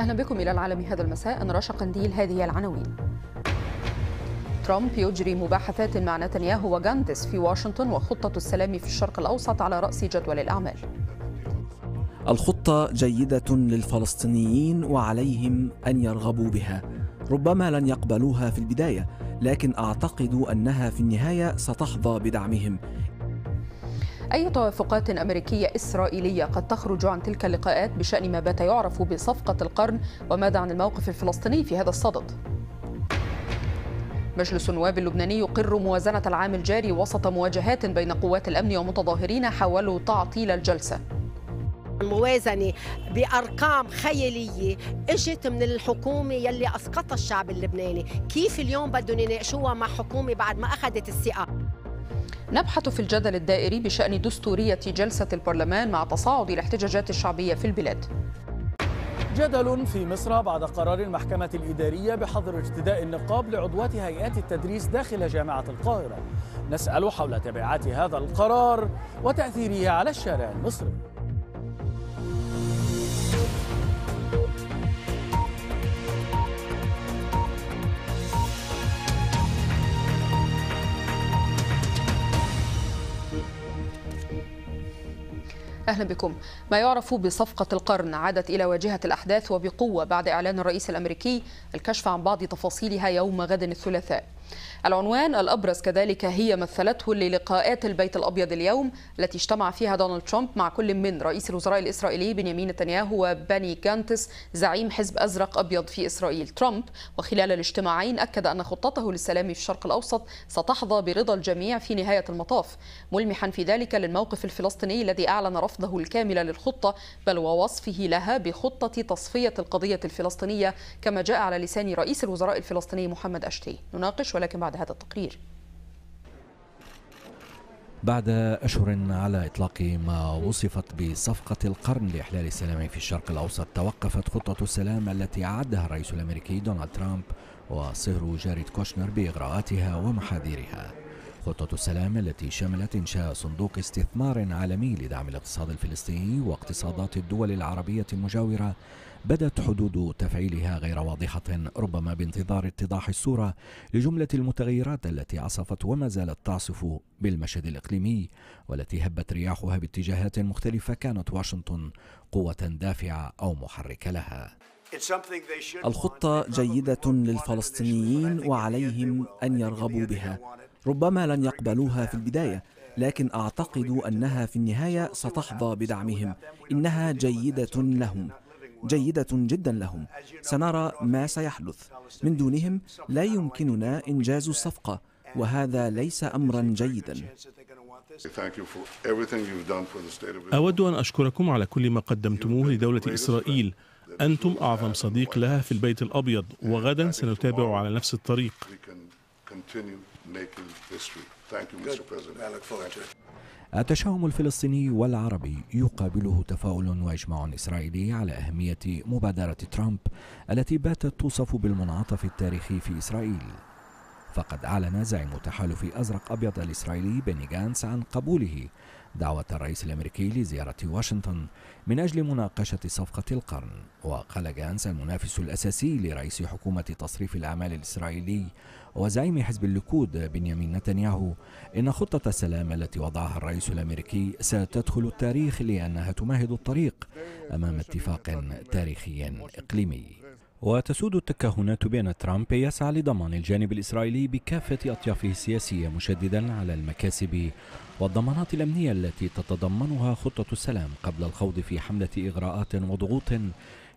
أهلا بكم إلى العالم هذا المساء أنا رشا قنديل هذه العناوين ترامب يجري مباحثات مع نتنياهو وجاندس في واشنطن وخطة السلام في الشرق الأوسط على رأس جدول الأعمال الخطة جيدة للفلسطينيين وعليهم أن يرغبوا بها ربما لن يقبلوها في البداية لكن أعتقد أنها في النهاية ستحظى بدعمهم أي توافقات أمريكية إسرائيلية قد تخرج عن تلك اللقاءات بشأن ما بات يعرف بصفقة القرن وماذا عن الموقف الفلسطيني في هذا الصدد؟ مجلس النواب اللبناني يقر موازنة العام الجاري وسط مواجهات بين قوات الأمن ومتظاهرين حاولوا تعطيل الجلسة موازنة بأرقام خيالية إجت من الحكومة يلي أسقطها الشعب اللبناني كيف اليوم بدهم يناقشوها مع حكومة بعد ما أخذت الثقة نبحث في الجدل الدائري بشأن دستورية جلسة البرلمان مع تصاعد الاحتجاجات الشعبية في البلاد جدل في مصر بعد قرار المحكمة الإدارية بحظر ارتداء النقاب لعضوات هيئات التدريس داخل جامعة القاهرة نسأل حول تبعات هذا القرار وتأثيره على الشارع المصري أهلا بكم ما يعرف بصفقة القرن عادت إلى واجهة الأحداث وبقوة بعد إعلان الرئيس الأمريكي الكشف عن بعض تفاصيلها يوم غد الثلاثاء العنوان الأبرز كذلك هي مثلته للقاءات البيت الأبيض اليوم التي اجتمع فيها دونالد ترامب مع كل من رئيس الوزراء الإسرائيلي بنيامين نتنياهو وباني جانتس زعيم حزب أزرق أبيض في إسرائيل ترامب وخلال الاجتماعين أكد أن خطته للسلام في الشرق الأوسط ستحظى برضا الجميع في نهاية المطاف ملمحا في ذلك للموقف الفلسطيني الذي أعلن رفضه الكامل للخطة بل ووصفه لها بخطة تصفية القضية الفلسطينية كما جاء على لسان رئيس الوزراء الفلسطيني محمد أشتي نناقش ولكن بعد بعد هذا التقرير بعد أشهر على إطلاق ما وصفت بصفقة القرن لإحلال السلام في الشرق الأوسط توقفت خطة السلام التي أعدها الرئيس الأمريكي دونالد ترامب وصهر جاريد كوشنر بإغراءاتها ومحاذيرها خطة السلام التي شملت إنشاء صندوق استثمار عالمي لدعم الاقتصاد الفلسطيني واقتصادات الدول العربية المجاورة بدت حدود تفعيلها غير واضحة ربما بانتظار اتضاح الصورة لجملة المتغيرات التي عصفت وما زالت تعصف بالمشهد الإقليمي والتي هبت رياحها باتجاهات مختلفة كانت واشنطن قوة دافعة أو محركة لها الخطة جيدة للفلسطينيين وعليهم أن يرغبوا بها ربما لن يقبلوها في البداية لكن أعتقد أنها في النهاية ستحظى بدعمهم إنها جيدة لهم جيدة جدا لهم سنرى ما سيحدث من دونهم لا يمكننا إنجاز الصفقة وهذا ليس أمرا جيدا أود أن أشكركم على كل ما قدمتموه لدولة إسرائيل أنتم أعظم صديق لها في البيت الأبيض وغدا سنتابع على نفس الطريق التشاؤم الفلسطيني والعربي يقابله تفاؤل واجماع اسرائيلي على اهميه مبادره ترامب التي باتت توصف بالمنعطف التاريخي في اسرائيل فقد أعلن زعيم تحالف أزرق أبيض الإسرائيلي بني جانس عن قبوله دعوة الرئيس الأمريكي لزيارة واشنطن من أجل مناقشة صفقة القرن وقال جانس المنافس الأساسي لرئيس حكومة تصريف الأعمال الإسرائيلي وزعيم حزب الليكود بنيامين نتنياهو إن خطة السلام التي وضعها الرئيس الأمريكي ستدخل التاريخ لأنها تمهد الطريق أمام اتفاق تاريخي إقليمي وتسود التكهنات بأن ترامب يسعى لضمان الجانب الإسرائيلي بكافة أطيافه السياسية مشددا على المكاسب والضمانات الأمنية التي تتضمنها خطة السلام قبل الخوض في حملة إغراءات وضغوط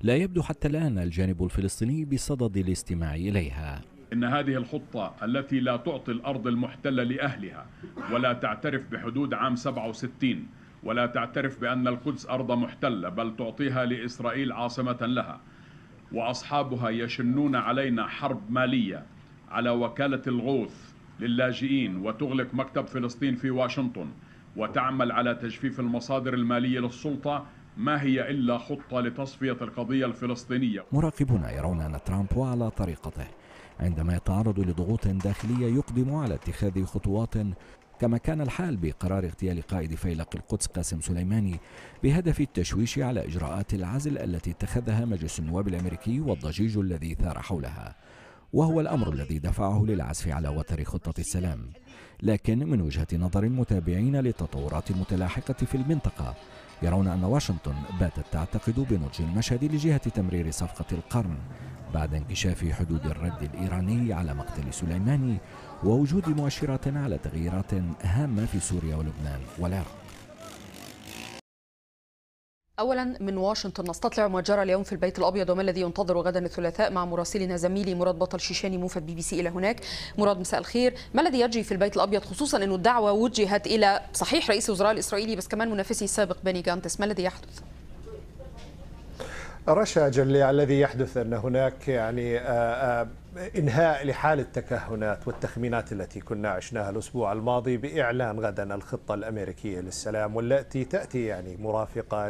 لا يبدو حتى الآن الجانب الفلسطيني بصدد الاستماع إليها إن هذه الخطة التي لا تعطي الأرض المحتلة لأهلها ولا تعترف بحدود عام 67 ولا تعترف بأن القدس أرض محتلة بل تعطيها لإسرائيل عاصمة لها وأصحابها يشنون علينا حرب مالية على وكالة الغوث للاجئين وتغلق مكتب فلسطين في واشنطن وتعمل على تجفيف المصادر المالية للسلطة ما هي إلا خطة لتصفية القضية الفلسطينية مراقبون يرون أن ترامب وعلى طريقته عندما يتعرض لضغوط داخلية يقدم على اتخاذ خطوات كما كان الحال بقرار اغتيال قائد فيلق القدس قاسم سليماني بهدف التشويش على إجراءات العزل التي اتخذها مجلس النواب الأمريكي والضجيج الذي ثار حولها وهو الأمر الذي دفعه للعزف على وتر خطة السلام لكن من وجهة نظر المتابعين للتطورات المتلاحقة في المنطقة يرون أن واشنطن باتت تعتقد بنضج المشهد لجهة تمرير صفقة القرن بعد انكشاف حدود الرد الإيراني على مقتل سليماني ووجود مؤشرات على تغييرات هامة في سوريا ولبنان والعراق اولا من واشنطن نستطلع ما جرى اليوم في البيت الابيض وما الذي ينتظر غدا الثلاثاء مع مراسلنا زميلي مراد بطل شيشاني موفد بي بي سي الى هناك مراد مساء الخير ما الذي يجري في البيت الابيض خصوصا انه الدعوه وجهت الى صحيح رئيس الوزراء الاسرائيلي بس كمان منافسه السابق بني جانتس ما الذي يحدث رشا جلي الذي يحدث أن هناك يعني إنهاء لحال التكهنات والتخمينات التي كنا عشناها الأسبوع الماضي بإعلان غدا الخطة الأمريكية للسلام والتي تأتي يعني مرافقة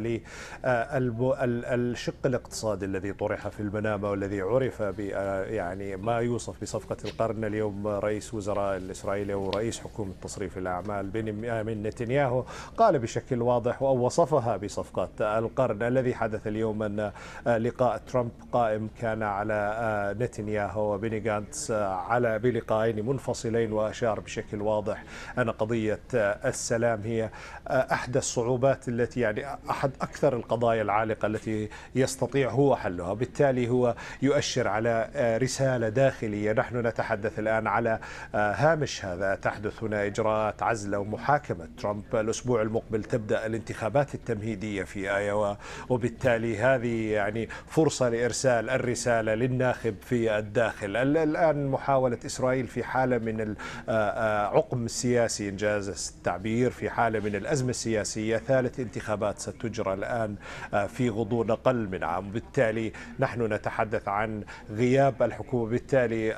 للشق الاقتصادي الذي طرح في المنامة والذي عرف ب يعني ما يوصف بصفقة القرن اليوم رئيس وزراء الإسرائيلي ورئيس حكومة تصريف الأعمال بنيامين نتنياهو قال بشكل واضح ووصفها بصفقة القرن الذي حدث اليوم أن لقاء ترامب قائم كان على آه، نتنياهو وبيني جانتس آه، على بلقائين منفصلين وأشار بشكل واضح أن قضية آه، السلام هي آه، أحدى الصعوبات التي يعني أحد أكثر القضايا العالقة التي يستطيع هو حلها بالتالي هو يؤشر على رسالة داخلية نحن نتحدث الآن على هامش هذا تحدث هنا إجراءات عزلة ومحاكمة ترامب الأسبوع المقبل تبدأ الانتخابات التمهيدية في آيوا وبالتالي هذه يعني فرصة لإرسال الرسالة للناخب في الداخل داخل الآن محاولة إسرائيل في حالة من العقم آه، آه، السياسي إن جاز التعبير في حالة من الأزمة السياسية ثالث انتخابات ستجرى الآن آه، في غضون أقل من عام بالتالي نحن نتحدث عن غياب الحكومة بالتالي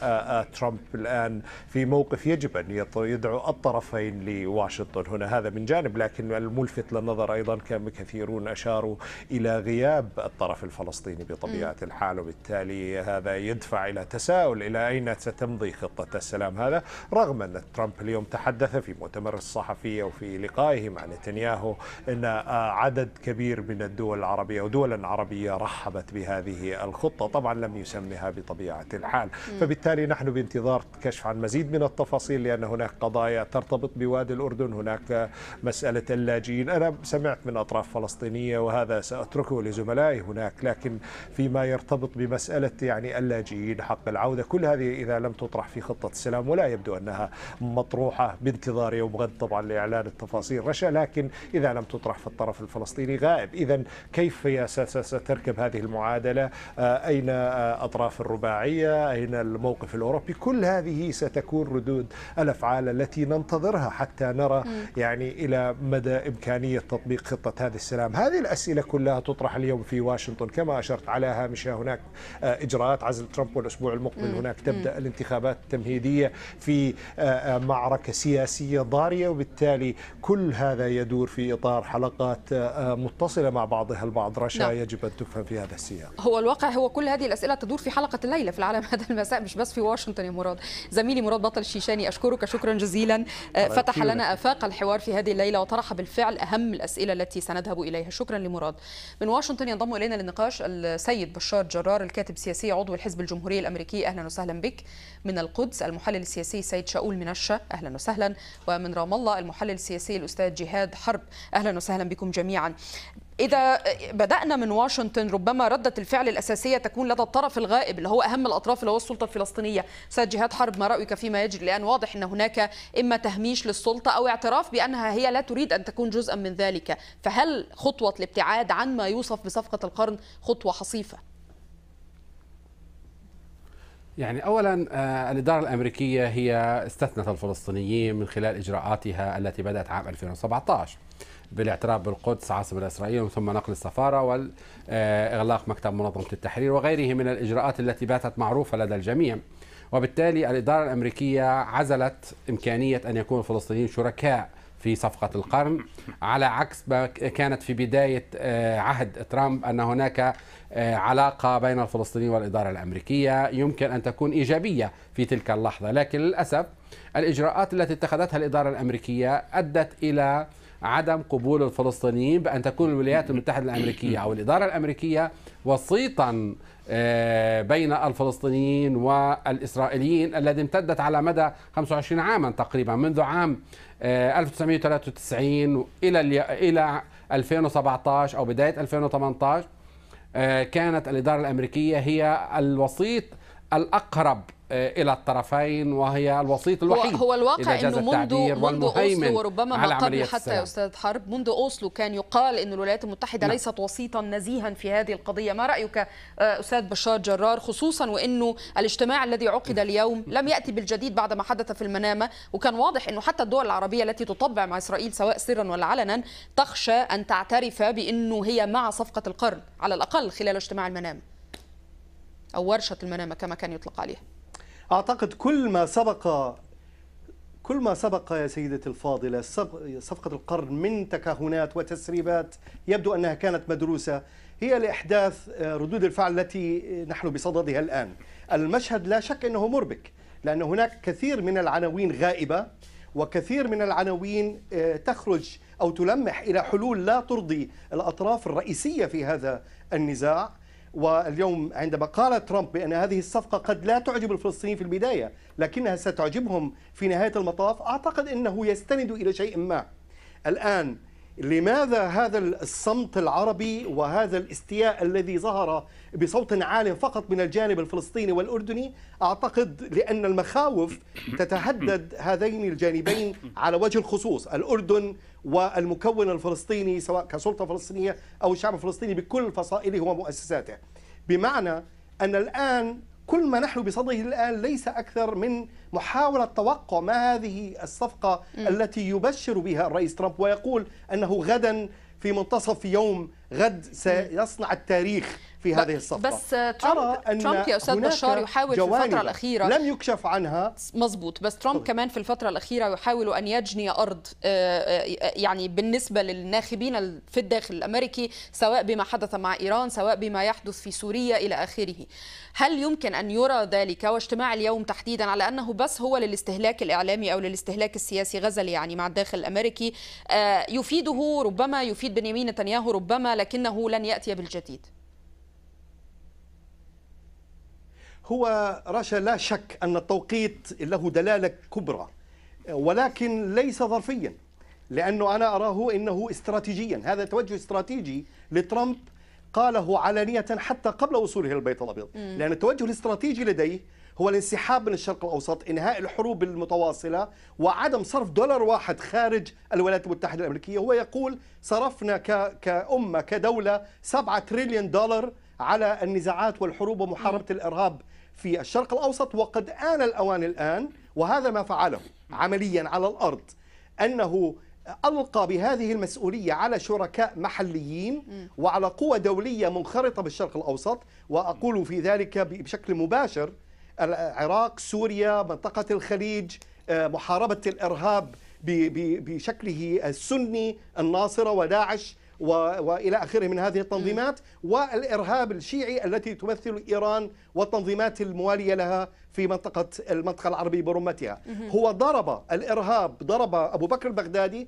ترامب الآن في موقف يجب أن يدعو الطرفين لواشنطن هنا هذا من جانب لكن الملفت للنظر أيضا كان كثيرون أشاروا إلى غياب الطرف الفلسطيني بطبيعة الحال وبالتالي هذا يدفع إلى تساؤل التساؤل إلى أين ستمضي خطة السلام هذا رغم أن ترامب اليوم تحدث في مؤتمر الصحفي أو في لقائه مع نتنياهو أن آه، عدد كبير من الدول العربية ودولا عربية رحبت بهذه الخطة طبعا لم يسمها بطبيعة الحال فبالتالي نحن بانتظار كشف عن مزيد من التفاصيل لأن هناك قضايا ترتبط بوادي الأردن هناك آه، مسألة اللاجئين أنا سمعت من أطراف فلسطينية وهذا سأتركه لزملائي هناك لكن فيما يرتبط بمسألة يعني اللاجئين حق العودة العودة كل هذه إذا لم تطرح في خطة السلام ولا يبدو أنها مطروحة بانتظار يوم غد طبعا لإعلان التفاصيل رشا لكن إذا لم تطرح في الطرف الفلسطيني غائب إذا كيف ستركب هذه المعادلة آه، أين أطراف الرباعية أين الموقف الأوروبي كل هذه ستكون ردود الأفعال التي ننتظرها حتى نرى يعني إلى مدى إمكانية تطبيق خطة هذا السلام هذه الأسئلة كلها تطرح اليوم في واشنطن كما أشرت على هامشها هناك آه، إجراءات عزل ترامب والأسبوع المقبل من هناك تبدأ الانتخابات التمهيدية في آه، آه، معركة سياسية ضارية وبالتالي كل هذا يدور في إطار حلقات آه، متصلة مع بعضها البعض رشا نعم. يجب أن تفهم في هذا السياق هو الواقع هو كل هذه الأسئلة تدور في حلقة الليلة في العالم هذا المساء مش بس في واشنطن يا مراد زميلي مراد بطل الشيشاني أشكرك شكرا جزيلا فتح لنا آفاق الحوار في هذه الليلة وطرح بالفعل أهم الأسئلة التي سنذهب إليها شكرا لمراد من واشنطن ينضم إلينا للنقاش السيد بشار جرار الكاتب السياسي عضو الحزب الجمهوري الأمريكي الامريكي أهلا وسهلا بك من القدس المحلل السياسي سيد شاول منشا أهلا وسهلا ومن رام الله المحلل السياسي الأستاذ جهاد حرب أهلا وسهلا بكم جميعا إذا بدأنا من واشنطن ربما ردة الفعل الأساسية تكون لدى الطرف الغائب اللي هو أهم الأطراف اللي هو السلطة الفلسطينية أستاذ جهاد حرب ما رأيك فيما يجري الآن واضح أن هناك إما تهميش للسلطة أو اعتراف بأنها هي لا تريد أن تكون جزءا من ذلك فهل خطوة الابتعاد عن ما يوصف بصفقة القرن خطوة حصيفة؟ يعني اولا آه، الاداره الامريكيه هي استثنت الفلسطينيين من خلال اجراءاتها التي بدات عام 2017 بالاعتراف بالقدس عاصمة الإسرائيلية ثم نقل السفارة وإغلاق مكتب منظمة التحرير وغيره من الإجراءات التي باتت معروفة لدى الجميع وبالتالي الإدارة الأمريكية عزلت إمكانية أن يكون الفلسطينيين شركاء في صفقة القرن على عكس ما كانت في بداية آه، عهد ترامب أن هناك آه، علاقة بين الفلسطينيين والإدارة الأمريكية يمكن أن تكون إيجابية في تلك اللحظة لكن للأسف الإجراءات التي اتخذتها الإدارة الأمريكية أدت إلى عدم قبول الفلسطينيين بأن تكون الولايات المتحدة الأمريكية أو الإدارة الأمريكية وسيطا آه، بين الفلسطينيين والإسرائيليين الذي امتدت على مدى 25 عاما تقريبا منذ عام 1993 آه، إلى إلى 2017 أو بداية 2018 آه، كانت الإدارة الأمريكية هي الوسيط الأقرب آه، الى الطرفين وهي الوسيط الوحيد هو الواقع انه منذ منذ اوسلو وربما ما قبل حتى يا استاذ حرب منذ اوسلو كان يقال ان الولايات المتحده لا. نعم. ليست وسيطا نزيها في هذه القضيه ما رايك آه، استاذ بشار جرار خصوصا وانه الاجتماع الذي عقد اليوم لم ياتي بالجديد بعد ما حدث في المنامه وكان واضح انه حتى الدول العربيه التي تطبع مع اسرائيل سواء سرا ولا علنا تخشى ان تعترف بانه هي مع صفقه القرن على الاقل خلال اجتماع المنامه أو ورشة المنامة كما كان يطلق عليها أعتقد كل ما سبق كل ما سبق يا سيدتي الفاضلة صفقة القرن من تكهنات وتسريبات يبدو أنها كانت مدروسة هي لإحداث آه، ردود الفعل التي نحن بصددها الآن المشهد لا شك أنه مربك لأن هناك كثير من العناوين غائبة وكثير من العناوين آه، تخرج أو تلمح إلى حلول لا ترضي الأطراف الرئيسية في هذا النزاع واليوم عندما قال ترامب بأن هذه الصفقة قد لا تعجب الفلسطينيين في البداية لكنها ستعجبهم في نهاية المطاف أعتقد أنه يستند إلى شيء ما الآن لماذا هذا الصمت العربي وهذا الاستياء الذي ظهر بصوت عال فقط من الجانب الفلسطيني والأردني أعتقد لأن المخاوف تتهدد هذين الجانبين على وجه الخصوص الأردن والمكون الفلسطيني سواء كسلطة فلسطينية أو الشعب الفلسطيني بكل فصائله ومؤسساته بمعنى أن الآن كل ما نحن بصدده الآن ليس أكثر من محاولة توقع ما هذه الصفقة م. التي يبشر بها الرئيس ترامب ويقول أنه غدا في منتصف يوم غد سيصنع التاريخ في هذه الصفقه بس ترامب أن ترامب يا استاذ بشار يحاول في الفتره الاخيره لم يكشف عنها مظبوط بس ترامب طبعا. كمان في الفتره الاخيره يحاول ان يجني ارض آه، آه، يعني بالنسبه للناخبين في الداخل الامريكي سواء بما حدث مع ايران سواء بما يحدث في سوريا الى اخره هل يمكن ان يرى ذلك واجتماع اليوم تحديدا على انه بس هو للاستهلاك الاعلامي او للاستهلاك السياسي غزل يعني مع الداخل الامريكي آه، يفيده ربما يفيد بنيامين نتنياهو ربما لكنه لن ياتي بالجديد هو رشا لا شك أن التوقيت له دلالة كبرى ولكن ليس ظرفيا لأنه أنا أراه أنه استراتيجيا هذا توجه استراتيجي لترامب قاله علانية حتى قبل وصوله إلى البيت الأبيض لأن التوجه الاستراتيجي لديه هو الانسحاب من الشرق الأوسط إنهاء الحروب المتواصلة وعدم صرف دولار واحد خارج الولايات المتحدة الأمريكية هو يقول صرفنا كأمة كدولة 7 تريليون دولار على النزاعات والحروب ومحاربة الإرهاب في الشرق الأوسط وقد آن الأوان الآن وهذا ما فعله عمليا على الأرض أنه ألقى بهذه المسؤولية على شركاء محليين وعلى قوى دولية منخرطة بالشرق الأوسط وأقول في ذلك بشكل مباشر العراق سوريا منطقة الخليج آه، محاربة الإرهاب بشكله السني الناصرة وداعش والى اخره من هذه التنظيمات والارهاب الشيعي التي تمثل ايران والتنظيمات المواليه لها في منطقه المنطقه العربيه برمتها هو ضرب الارهاب ضرب ابو بكر البغدادي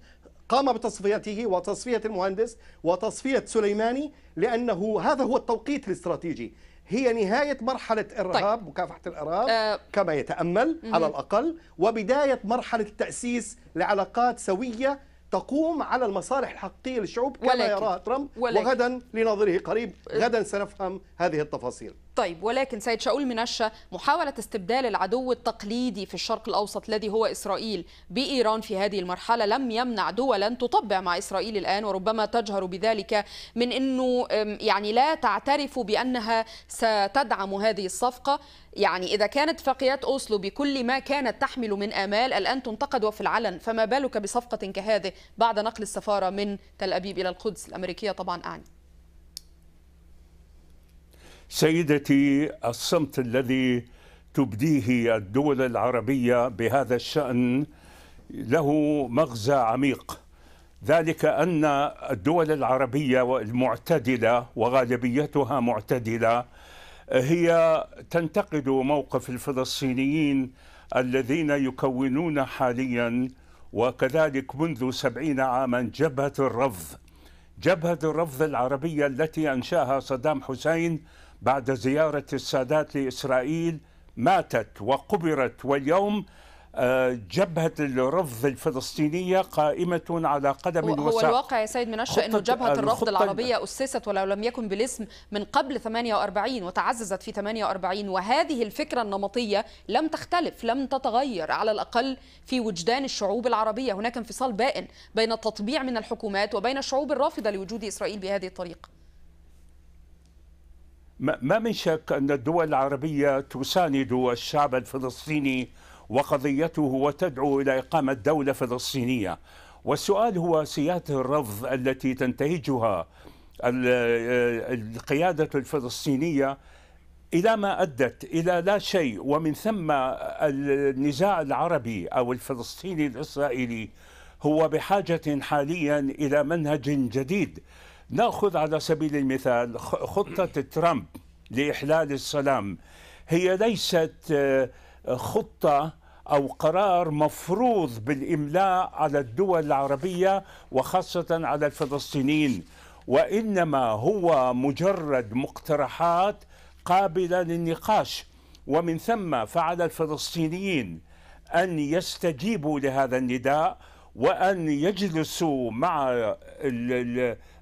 قام بتصفيته وتصفيه المهندس وتصفيه سليماني لانه هذا هو التوقيت الاستراتيجي هي نهاية مرحلة إرهاب طيب. مكافحة الإرهاب أه كما يتأمل مم. على الأقل وبداية مرحلة التأسيس لعلاقات سوية تقوم على المصالح الحقيقية للشعوب كما ولكن يراها ترامب ولكن وغدا لنظره قريب أه. غدا سنفهم هذه التفاصيل طيب ولكن سيد شاول منشا محاولة استبدال العدو التقليدي في الشرق الأوسط الذي هو إسرائيل بإيران في هذه المرحلة لم يمنع دولا تطبع مع إسرائيل الآن وربما تجهر بذلك من أنه يعني لا تعترف بأنها ستدعم هذه الصفقة يعني إذا كانت اتفاقيات أوسلو بكل ما كانت تحمل من آمال الآن تنتقد وفي العلن فما بالك بصفقة كهذه بعد نقل السفارة من تل أبيب إلى القدس الأمريكية طبعا أعني سيدتي الصمت الذي تبديه الدول العربية بهذا الشأن له مغزى عميق ذلك أن الدول العربية المعتدلة وغالبيتها معتدلة هي تنتقد موقف الفلسطينيين الذين يكونون حاليا وكذلك منذ سبعين عاما جبهة الرفض جبهة الرفض العربية التي أنشأها صدام حسين بعد زيارة السادات لإسرائيل ماتت وقبرت واليوم جبهة الرفض الفلسطينية قائمة على قدم وساق هو الواقع يا سيد منشأ أنه جبهة الرفض العربية أسست ولو لم يكن بالاسم من قبل 48 وتعززت في 48 وهذه الفكرة النمطية لم تختلف لم تتغير على الأقل في وجدان الشعوب العربية هناك انفصال بائن بين التطبيع من الحكومات وبين الشعوب الرافضة لوجود إسرائيل بهذه الطريقة ما من شك أن الدول العربية تساند الشعب الفلسطيني وقضيته وتدعو إلى إقامة دولة فلسطينية والسؤال هو سياده الرفض التي تنتهجها القيادة الفلسطينية إلى ما أدت إلى لا شيء ومن ثم النزاع العربي أو الفلسطيني الإسرائيلي هو بحاجة حاليا إلى منهج جديد ناخذ على سبيل المثال خطة ترامب لإحلال السلام هي ليست آه، خطه او قرار مفروض بالاملاء على الدول العربيه وخاصه على الفلسطينيين وانما هو مجرد مقترحات قابله للنقاش ومن ثم فعل الفلسطينيين ان يستجيبوا لهذا النداء وان يجلسوا مع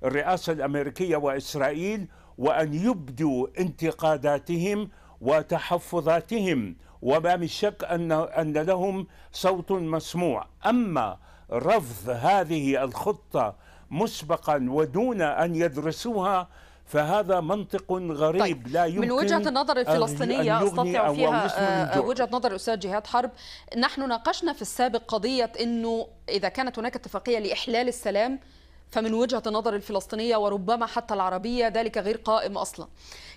الرئاسه الامريكيه واسرائيل وان يبدوا انتقاداتهم وتحفظاتهم وما من شك أن, أن لهم صوت مسموع أما رفض هذه الخطة مسبقا ودون أن يدرسوها فهذا منطق غريب طيب. لا يمكن من وجهه النظر الفلسطينيه استطيع فيها آه، وجهه نظر الاستاذ جهاد حرب نحن ناقشنا في السابق قضيه انه اذا كانت هناك اتفاقيه لاحلال السلام فمن وجهة النظر الفلسطينية وربما حتى العربية ذلك غير قائم أصلا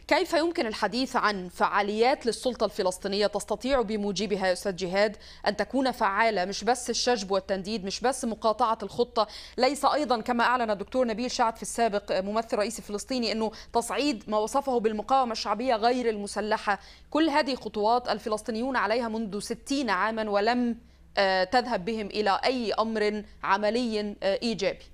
كيف يمكن الحديث عن فعاليات للسلطة الفلسطينية تستطيع بموجبها يا أستاذ جهاد أن تكون فعالة مش بس الشجب والتنديد مش بس مقاطعة الخطة ليس أيضا كما أعلن الدكتور نبيل شعب في السابق ممثل رئيس فلسطيني أنه تصعيد ما وصفه بالمقاومة الشعبية غير المسلحة كل هذه خطوات الفلسطينيون عليها منذ ستين عاما ولم آه، تذهب بهم إلى أي أمر عملي آه، إيجابي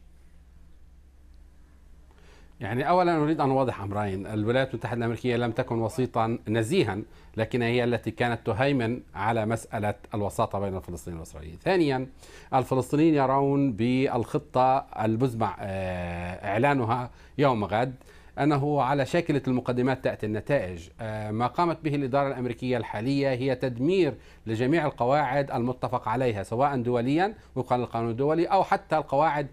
يعني اولا اريد ان اوضح امرين، الولايات المتحده الامريكيه لم تكن وسيطا نزيها لكن هي التي كانت تهيمن على مساله الوساطه بين الفلسطينيين والاسرائيليين. ثانيا الفلسطينيين يرون بالخطه المزمع آه، اعلانها يوم غد انه على شاكله المقدمات تاتي النتائج آه، ما قامت به الاداره الامريكيه الحاليه هي تدمير لجميع القواعد المتفق عليها سواء دوليا وفقا للقانون الدولي او حتى القواعد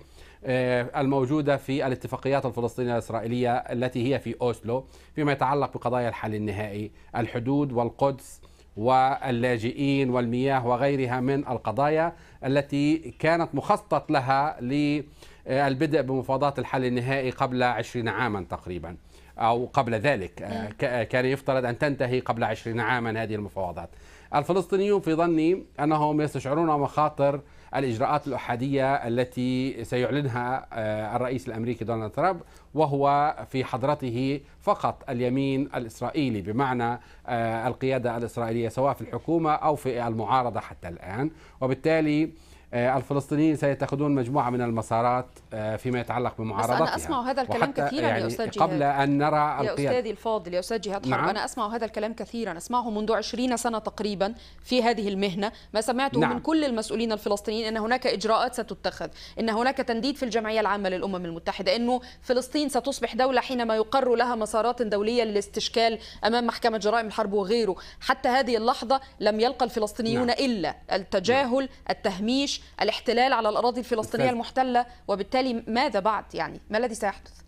آه، الموجودة في الاتفاقيات الفلسطينية الإسرائيلية التي هي في أوسلو فيما يتعلق بقضايا الحل النهائي الحدود والقدس واللاجئين والمياه وغيرها من القضايا التي كانت مخطط لها للبدء بمفاوضات الحل النهائي قبل عشرين عاما تقريبا أو قبل ذلك آه، آه، كان يفترض أن تنتهي قبل عشرين عاما هذه المفاوضات الفلسطينيون في ظني أنهم يستشعرون مخاطر الإجراءات الأحادية التي سيعلنها آه، الرئيس الأمريكي دونالد ترامب وهو في حضرته فقط اليمين الإسرائيلي بمعنى آه، القيادة الإسرائيلية سواء في الحكومة أو في المعارضة حتى الآن وبالتالي آه، الفلسطينيين سيتخذون مجموعه من المسارات آه، فيما يتعلق بمعارضتها انا اسمع هذا الكلام كثيرا يعني يا استاذ جهاد قبل ان نرى يا استاذي الفاضل يا استاذ جهاد حرب نعم. انا اسمع هذا الكلام كثيرا اسمعه منذ 20 سنه تقريبا في هذه المهنه ما سمعته نعم. من كل المسؤولين الفلسطينيين ان هناك اجراءات ستتخذ ان هناك تنديد في الجمعيه العامه للامم المتحده انه فلسطين ستصبح دوله حينما يقر لها مسارات دوليه للاستشكال امام محكمه جرائم الحرب وغيره حتى هذه اللحظه لم يلقى الفلسطينيون نعم. الا التجاهل نعم. التهميش الاحتلال على الأراضي الفلسطينية أستاذ. المحتلة وبالتالي ماذا بعد يعني ما الذي سيحدث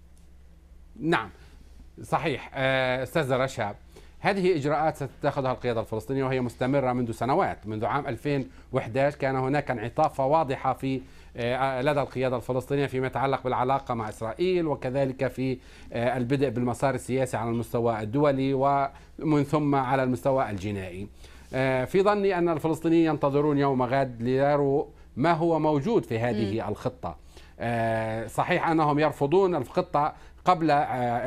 نعم صحيح آه، أستاذ رشا هذه إجراءات ستتخذها القيادة الفلسطينية وهي مستمرة منذ سنوات منذ عام 2011 كان هناك انعطافة واضحة في آه، آه، لدى القيادة الفلسطينية فيما يتعلق بالعلاقة مع إسرائيل وكذلك في البدء بالمسار السياسي على المستوى الدولي ومن ثم على المستوى الجنائي في ظني أن الفلسطينيين ينتظرون يوم غد ليروا ما هو موجود في هذه م. الخطه آه، صحيح انهم يرفضون الخطه قبل آه،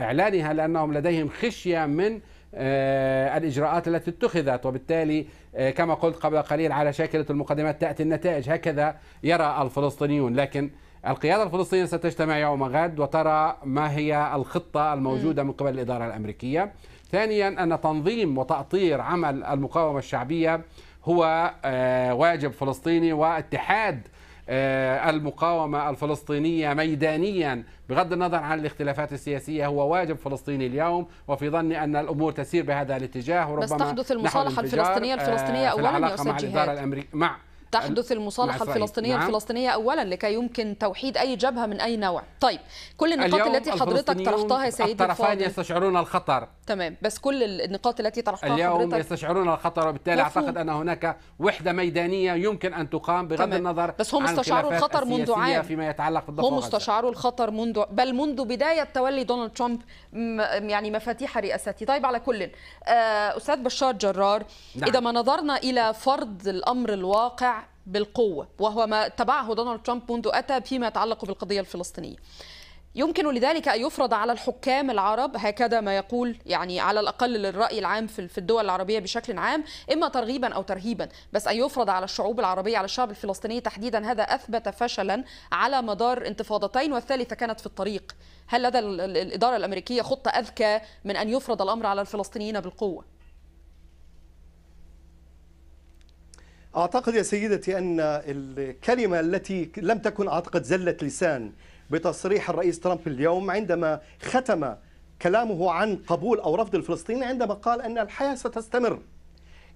اعلانها لانهم لديهم خشيه من آه، الاجراءات التي اتخذت وبالتالي كما قلت قبل قليل على شاكله المقدمات تاتي النتائج هكذا يرى الفلسطينيون لكن القياده الفلسطينيه ستجتمع يوم غد وترى ما هي الخطه الموجوده من قبل الاداره الامريكيه ثانيا ان تنظيم وتاطير عمل المقاومه الشعبيه هو آه، واجب فلسطيني واتحاد آه، المقاومة الفلسطينية ميدانيا بغض النظر عن الاختلافات السياسية هو واجب فلسطيني اليوم وفي ظني أن الأمور تسير بهذا الاتجاه وربما بس تحدث المصالحة الفلسطينية الفلسطينية آه، أولا يا أستاذ مع الإدارة الأمريكية مع تحدث المصالحه الفلسطينيه نعم. الفلسطينيه اولا لكي يمكن توحيد اي جبهه من اي نوع طيب كل النقاط التي حضرتك طرحتها يا سيدي الطرفان يستشعرون الخطر تمام بس كل النقاط التي طرحتها اليوم حضرتك يستشعرون الخطر وبالتالي مفهوم. اعتقد ان هناك وحده ميدانيه يمكن ان تقام بغض تمام. النظر بس هم استشعروا الخطر منذ عام فيما يتعلق بالضفه هم استشعروا الخطر منذ بل منذ بدايه تولي دونالد ترامب يعني مفاتيح رئاسته طيب على كل آه، استاذ بشار جرار نعم. اذا ما نظرنا الى فرض الامر الواقع بالقوة وهو ما اتبعه دونالد ترامب منذ أتى فيما يتعلق بالقضية الفلسطينية يمكن لذلك أن يفرض على الحكام العرب هكذا ما يقول يعني على الأقل للرأي العام في الدول العربية بشكل عام إما ترغيبا أو ترهيبا بس أن يفرض على الشعوب العربية على الشعب الفلسطيني تحديدا هذا أثبت فشلا على مدار انتفاضتين والثالثة كانت في الطريق هل لدى الإدارة الأمريكية خطة أذكى من أن يفرض الأمر على الفلسطينيين بالقوة؟ أعتقد يا سيدتي أن الكلمة التي لم تكن أعتقد زلة لسان بتصريح الرئيس ترامب اليوم عندما ختم كلامه عن قبول أو رفض الفلسطيني عندما قال أن الحياة ستستمر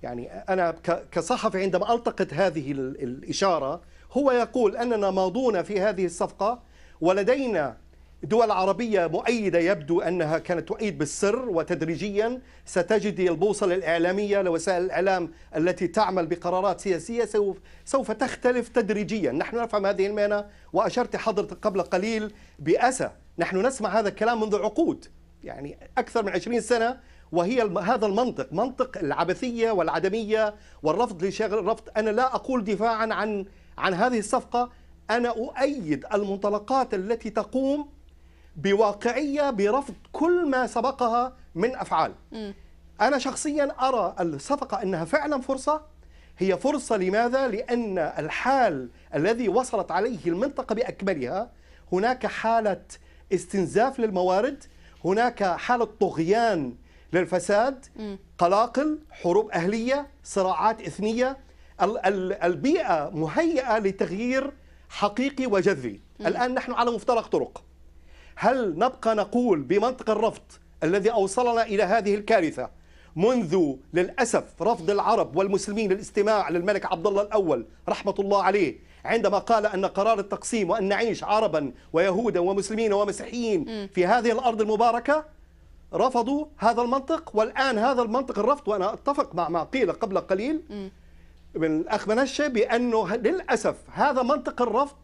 يعني أنا كصحفي عندما ألتقط هذه الإشارة هو يقول أننا ماضون في هذه الصفقة ولدينا دول عربية مؤيدة يبدو أنها كانت تؤيد بالسر وتدريجيا ستجد البوصلة الإعلامية لوسائل الإعلام التي تعمل بقرارات سياسية سوف, سوف تختلف تدريجيا نحن نفهم هذه المهنة وأشرت حضرتك قبل قليل بأسى نحن نسمع هذا الكلام منذ عقود يعني أكثر من عشرين سنة وهي هذا المنطق منطق العبثية والعدمية والرفض لشغل الرفض أنا لا أقول دفاعا عن عن هذه الصفقة أنا أؤيد المنطلقات التي تقوم بواقعيه برفض كل ما سبقها من افعال. م. انا شخصيا ارى الصفقه انها فعلا فرصه هي فرصه لماذا؟ لان الحال الذي وصلت عليه المنطقه باكملها هناك حاله استنزاف للموارد، هناك حاله طغيان للفساد، م. قلاقل، حروب اهليه، صراعات اثنيه، البيئه مهيئه لتغيير حقيقي وجذري. الان نحن على مفترق طرق. هل نبقى نقول بمنطق الرفض الذي أوصلنا إلى هذه الكارثة منذ للأسف رفض العرب والمسلمين للاستماع للملك عبد الله الأول رحمة الله عليه عندما قال أن قرار التقسيم وأن نعيش عربا ويهودا ومسلمين ومسيحيين في هذه الأرض المباركة رفضوا هذا المنطق والآن هذا المنطق الرفض وأنا أتفق مع ما قيل قبل قليل من الأخ منشة بأنه للأسف هذا منطق الرفض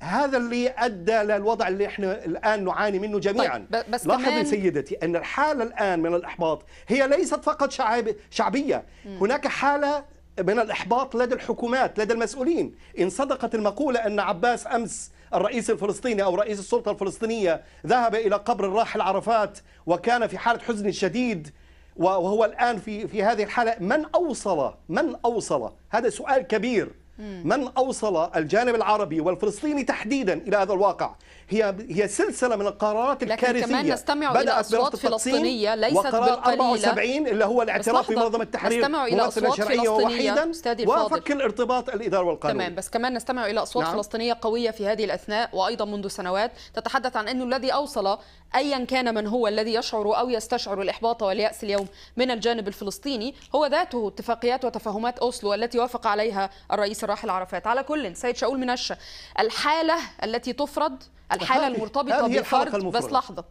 هذا اللي ادى للوضع اللي احنا الان نعاني منه طيب، جميعا طيب بس لاحظي سيدتي ان الحاله الان من الاحباط هي ليست فقط شعب شعبيه م. هناك حاله من الإحباط لدى الحكومات لدى المسؤولين إن صدقت المقولة أن عباس أمس الرئيس الفلسطيني أو رئيس السلطة الفلسطينية ذهب إلى قبر الراحل عرفات وكان في حالة حزن شديد وهو الآن في, في هذه الحالة من أوصل من أوصل هذا سؤال كبير من أوصل الجانب العربي والفلسطيني تحديدا إلى هذا الواقع هي هي سلسلة من القرارات الكارثية لكن كمان نستمع بدأت إلى أصوات فلسطينية ليست وقرار بالقليلة 74 اللي هو الاعتراف بمنظمة التحرير نستمع إلى أصوات شرعية وحيدا وفك الارتباط الإداري والقانون تمام بس كمان نستمع إلى أصوات نعم. فلسطينية قوية في هذه الأثناء وأيضا منذ سنوات تتحدث عن أنه الذي أوصل أيا كان من هو الذي يشعر أو يستشعر الإحباط واليأس اليوم من الجانب الفلسطيني هو ذاته اتفاقيات وتفاهمات أوسلو التي وافق عليها الرئيس راحل عرفات على كل سيد شاول منشا الحالة التي تفرض الحالة المرتبطة بالفرد بس لحظة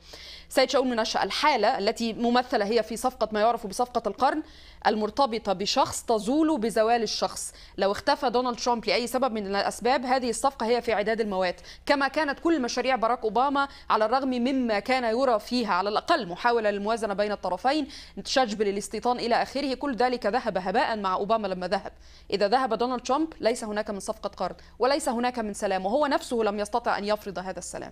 سيد شاول منشأ الحالة التي ممثلة هي في صفقة ما يعرف بصفقة القرن المرتبطة بشخص تزول بزوال الشخص لو اختفى دونالد ترامب لأي سبب من الأسباب هذه الصفقة هي في عداد الموات كما كانت كل مشاريع باراك أوباما على الرغم مما كان يرى فيها على الأقل محاولة للموازنة بين الطرفين شجب للاستيطان إلى آخره كل ذلك ذهب هباء مع أوباما لما ذهب إذا ذهب دونالد ترامب ليس هناك من صفقة قرض وليس هناك من سلام وهو نفسه لم يستطع أن يفرض هذا السلام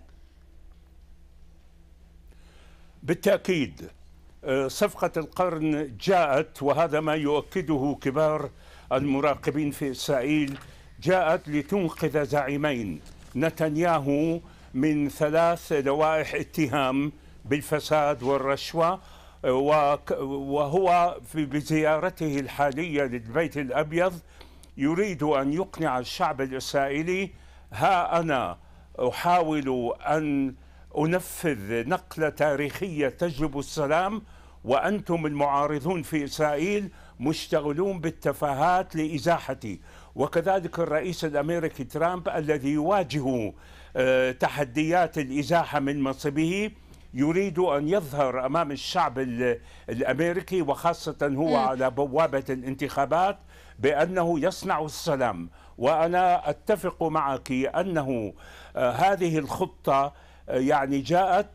بالتأكيد آه، صفقة القرن جاءت وهذا ما يؤكده كبار المراقبين في إسرائيل جاءت لتنقذ زعيمين نتنياهو من ثلاث لوائح اتهام بالفساد والرشوة آه، وهو في بزيارته الحالية للبيت الأبيض يريد أن يقنع الشعب الإسرائيلي ها أنا أحاول أن أنفذ نقلة تاريخية تجلب السلام وأنتم المعارضون في إسرائيل مشتغلون بالتفاهات لإزاحتي وكذلك الرئيس الأمريكي ترامب الذي يواجه آه، تحديات الإزاحة من منصبه يريد أن يظهر أمام الشعب الأمريكي وخاصة هو على بوابة الانتخابات بأنه يصنع السلام وأنا أتفق معك أنه آه، هذه الخطة يعني جاءت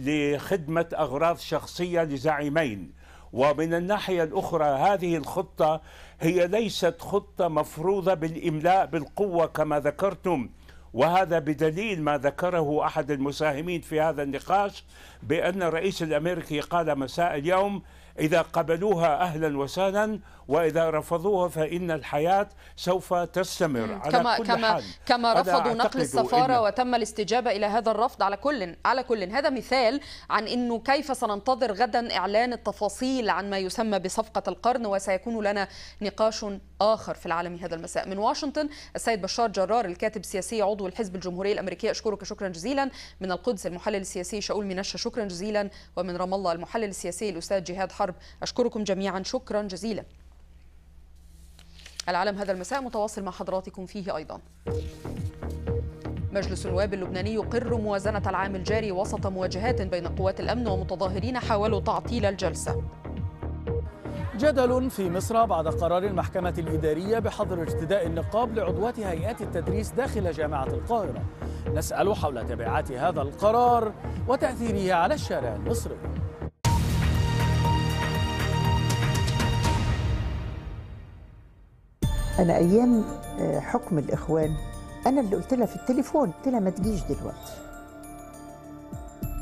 لخدمة أغراض شخصية لزعيمين ومن الناحية الأخرى هذه الخطة هي ليست خطة مفروضة بالإملاء بالقوة كما ذكرتم وهذا بدليل ما ذكره أحد المساهمين في هذا النقاش بأن الرئيس الأمريكي قال مساء اليوم إذا قبلوها أهلا وسهلا وإذا رفضوها فإن الحياة سوف تستمر على كما كل كما حال. كما رفضوا نقل السفارة إن... وتم الاستجابة إلى هذا الرفض على كل على كل هذا مثال عن أنه كيف سننتظر غدا إعلان التفاصيل عن ما يسمى بصفقة القرن وسيكون لنا نقاش آخر في العالم هذا المساء من واشنطن السيد بشار جرار الكاتب السياسي عضو الحزب الجمهوري الأمريكي أشكرك شكرا جزيلا من القدس المحلل السياسي شاول منشا شكرا جزيلا ومن رام الله المحلل السياسي الأستاذ جهاد حر الحرب أشكركم جميعا شكرا جزيلا العالم هذا المساء متواصل مع حضراتكم فيه أيضا مجلس النواب اللبناني يقر موازنة العام الجاري وسط مواجهات بين قوات الأمن ومتظاهرين حاولوا تعطيل الجلسة جدل في مصر بعد قرار المحكمة الإدارية بحظر ارتداء النقاب لعضوات هيئات التدريس داخل جامعة القاهرة نسأل حول تبعات هذا القرار وتأثيره على الشارع المصري أنا أيام آه، حكم الإخوان أنا اللي قلت لها في التليفون قلت لها ما تجيش دلوقتي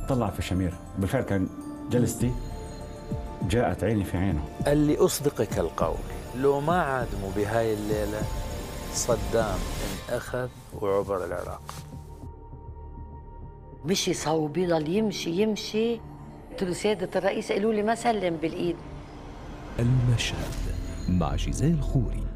طلع في شميرة بالفعل كان جلستي جاءت عيني في عينه قال لي أصدقك القول لو ما عادموا بهاي الليلة صدام إن أخذ وعبر العراق مشي صوبي ضل يمشي يمشي قلت له سيادة الرئيس قالوا لي ما سلم بالإيد المشهد مع جيزيل خوري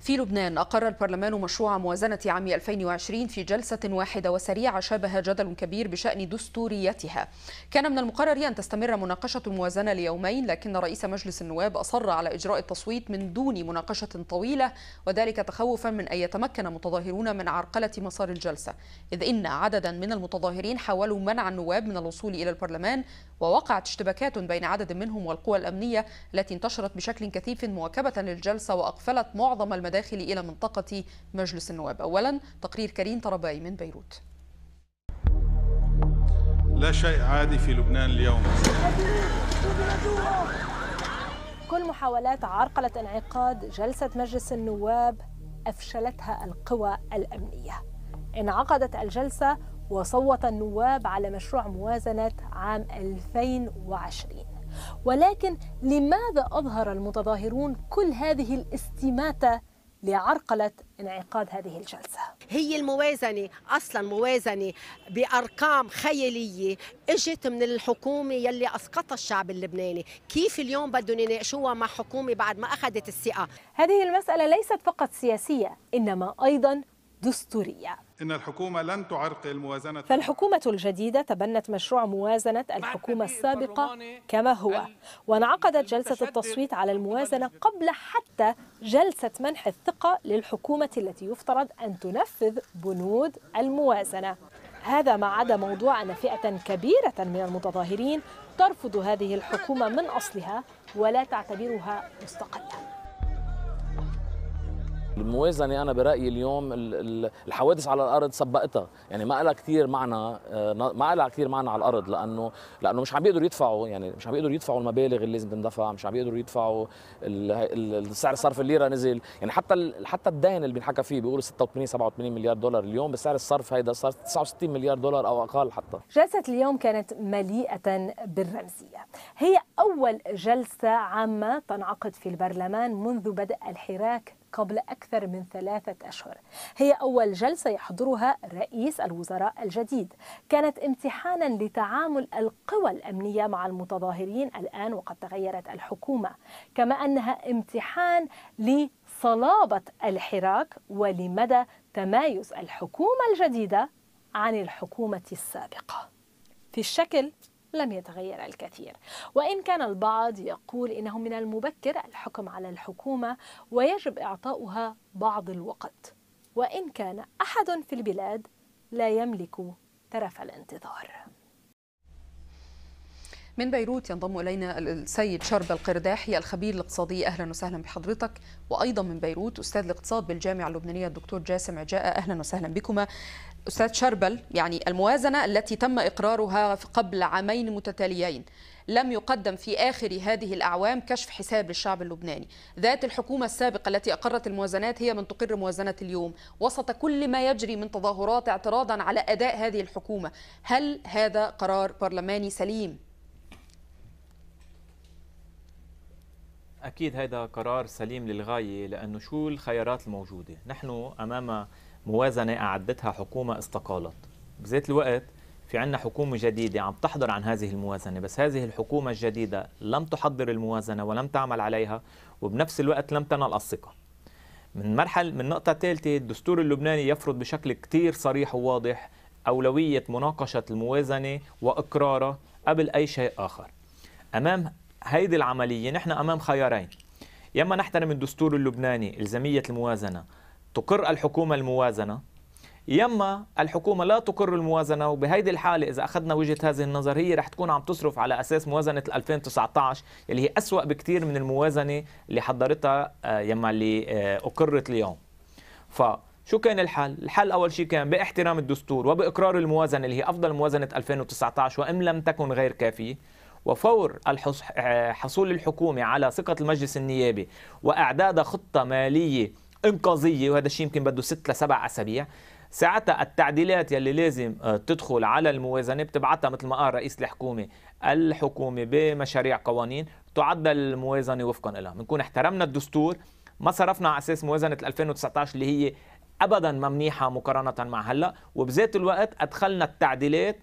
في لبنان أقر البرلمان مشروع موازنة عام 2020 في جلسة واحدة وسريعة شابها جدل كبير بشأن دستوريتها كان من المقرر أن تستمر مناقشة الموازنة ليومين لكن رئيس مجلس النواب أصر على إجراء التصويت من دون مناقشة طويلة وذلك تخوفا من أن يتمكن متظاهرون من عرقلة مسار الجلسة إذ إن عددا من المتظاهرين حاولوا منع النواب من الوصول إلى البرلمان ووقعت اشتباكات بين عدد منهم والقوى الأمنية التي انتشرت بشكل كثيف مواكبة للجلسة وأقفلت معظم المدارس الداخلي إلى منطقة مجلس النواب أولا تقرير كريم طرباي من بيروت لا شيء عادي في لبنان اليوم كل محاولات عرقلة انعقاد جلسة مجلس النواب أفشلتها القوى الأمنية انعقدت الجلسة وصوت النواب على مشروع موازنة عام 2020 ولكن لماذا أظهر المتظاهرون كل هذه الاستماتة لعرقلة انعقاد هذه الجلسة هي الموازنة أصلا موازنة بأرقام خيالية إجت من الحكومة يلي أسقطها الشعب اللبناني كيف اليوم بدهم يناقشوها مع حكومة بعد ما أخذت الثقة هذه المسألة ليست فقط سياسية إنما أيضا دستورية إن الحكومة لن تعرقل موازنة فالحكومة الجديدة تبنت مشروع موازنة الحكومة السابقة كما هو وانعقدت جلسة التصويت على الموازنة قبل حتى جلسة منح الثقة للحكومة التي يفترض أن تنفذ بنود الموازنة هذا ما عدا موضوع أن فئة كبيرة من المتظاهرين ترفض هذه الحكومة من أصلها ولا تعتبرها مستقلة الموازنه يعني انا برايي اليوم الحوادث على الارض سبقتها يعني ما لها كثير معنى آه، ما لها كثير معنى على الارض لانه لانه مش عم بيقدروا يدفعوا يعني مش عم بيقدروا يدفعوا المبالغ اللي لازم تندفع مش عم بيقدروا يدفعوا سعر صرف الليره نزل يعني حتى حتى الدين اللي بينحكى فيه بيقولوا 86 87 مليار دولار اليوم بسعر الصرف هيدا صار 69 مليار دولار او اقل حتى جلسه اليوم كانت مليئه بالرمزيه هي اول جلسه عامه تنعقد في البرلمان منذ بدء الحراك قبل أكثر من ثلاثة أشهر هي أول جلسة يحضرها رئيس الوزراء الجديد كانت امتحانا لتعامل القوى الأمنية مع المتظاهرين الآن وقد تغيرت الحكومة كما أنها امتحان لصلابة الحراك ولمدى تمايز الحكومة الجديدة عن الحكومة السابقة في الشكل لم يتغير الكثير وإن كان البعض يقول إنه من المبكر الحكم على الحكومة ويجب إعطاؤها بعض الوقت وإن كان أحد في البلاد لا يملك ترف الانتظار من بيروت ينضم إلينا السيد شرب القرداحي الخبير الاقتصادي أهلا وسهلا بحضرتك وأيضا من بيروت أستاذ الاقتصاد بالجامعة اللبنانية الدكتور جاسم عجاء أهلا وسهلا بكما استاذ شربل يعني الموازنه التي تم اقرارها قبل عامين متتاليين لم يقدم في آخر هذه الأعوام كشف حساب للشعب اللبناني ذات الحكومة السابقة التي أقرت الموازنات هي من تقر موازنة اليوم وسط كل ما يجري من تظاهرات اعتراضا على أداء هذه الحكومة هل هذا قرار برلماني سليم؟ أكيد هذا قرار سليم للغاية لأنه شو الخيارات الموجودة؟ نحن أمام موازنة أعدتها حكومة استقالت بذات الوقت في عنا حكومة جديدة عم تحضر عن هذه الموازنة بس هذه الحكومة الجديدة لم تحضر الموازنة ولم تعمل عليها وبنفس الوقت لم تنل الثقة من مرحل من نقطة ثالثة الدستور اللبناني يفرض بشكل كتير صريح وواضح أولوية مناقشة الموازنة وإقرارها قبل أي شيء آخر أمام هيدي العملية نحن أمام خيارين يما نحترم الدستور اللبناني الزاميه الموازنه تقر الحكومة الموازنة يما الحكومة لا تقر الموازنة وبهيدي الحالة إذا أخذنا وجهة هذه النظر هي رح تكون عم تصرف على أساس موازنة 2019 اللي هي أسوأ بكتير من الموازنة اللي حضرتها آه، يما اللي آه، أقرت اليوم فشو كان الحل؟ الحل أول شيء كان باحترام الدستور وبإقرار الموازنة اللي هي أفضل موازنة 2019 وإن لم تكن غير كافية وفور آه، حصول الحكومة على ثقة المجلس النيابي وإعداد خطة مالية انقاذيه وهذا الشيء يمكن بده ست لسبع اسابيع ساعتها التعديلات يلي لازم آه، تدخل على الموازنه بتبعتها مثل ما قال رئيس الحكومه الحكومه بمشاريع قوانين تعدل الموازنه وفقا لها بنكون احترمنا الدستور ما صرفنا على اساس موازنه 2019 اللي هي ابدا ما منيحه مقارنه مع هلا وبذات الوقت ادخلنا التعديلات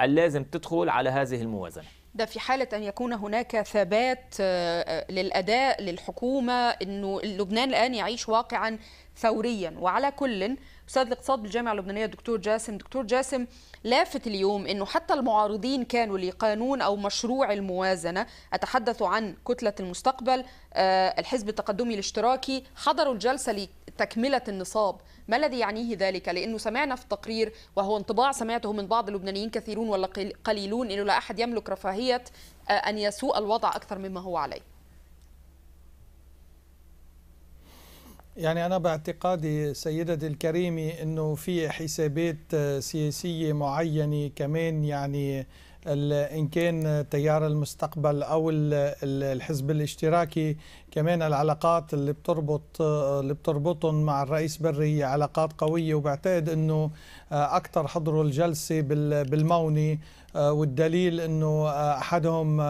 اللازم تدخل على هذه الموازنه ده في حالة أن يكون هناك ثبات آه، آه، للأداء للحكومة أنه لبنان الآن يعيش واقعا ثوريا وعلى كل أستاذ الاقتصاد بالجامعة اللبنانية دكتور جاسم دكتور جاسم لافت اليوم أنه حتى المعارضين كانوا لقانون أو مشروع الموازنة أتحدث عن كتلة المستقبل آه، الحزب التقدمي الاشتراكي حضروا الجلسة تكمله النصاب ما الذي يعنيه ذلك لانه سمعنا في التقرير وهو انطباع سمعته من بعض اللبنانيين كثيرون ولا قليلون انه لا احد يملك رفاهيه آه، ان يسوء الوضع اكثر مما هو عليه يعني أنا باعتقادي سيدتي الكريمة أنه في حسابات آه، سياسية معينة كمان يعني إن كان تيار المستقبل أو الحزب الاشتراكي كمان العلاقات اللي بتربط اللي بتربطهم مع الرئيس بري علاقات قوية وبعتقد أنه آه، أكثر حضروا الجلسة بالموني آه، والدليل أنه آه، أحدهم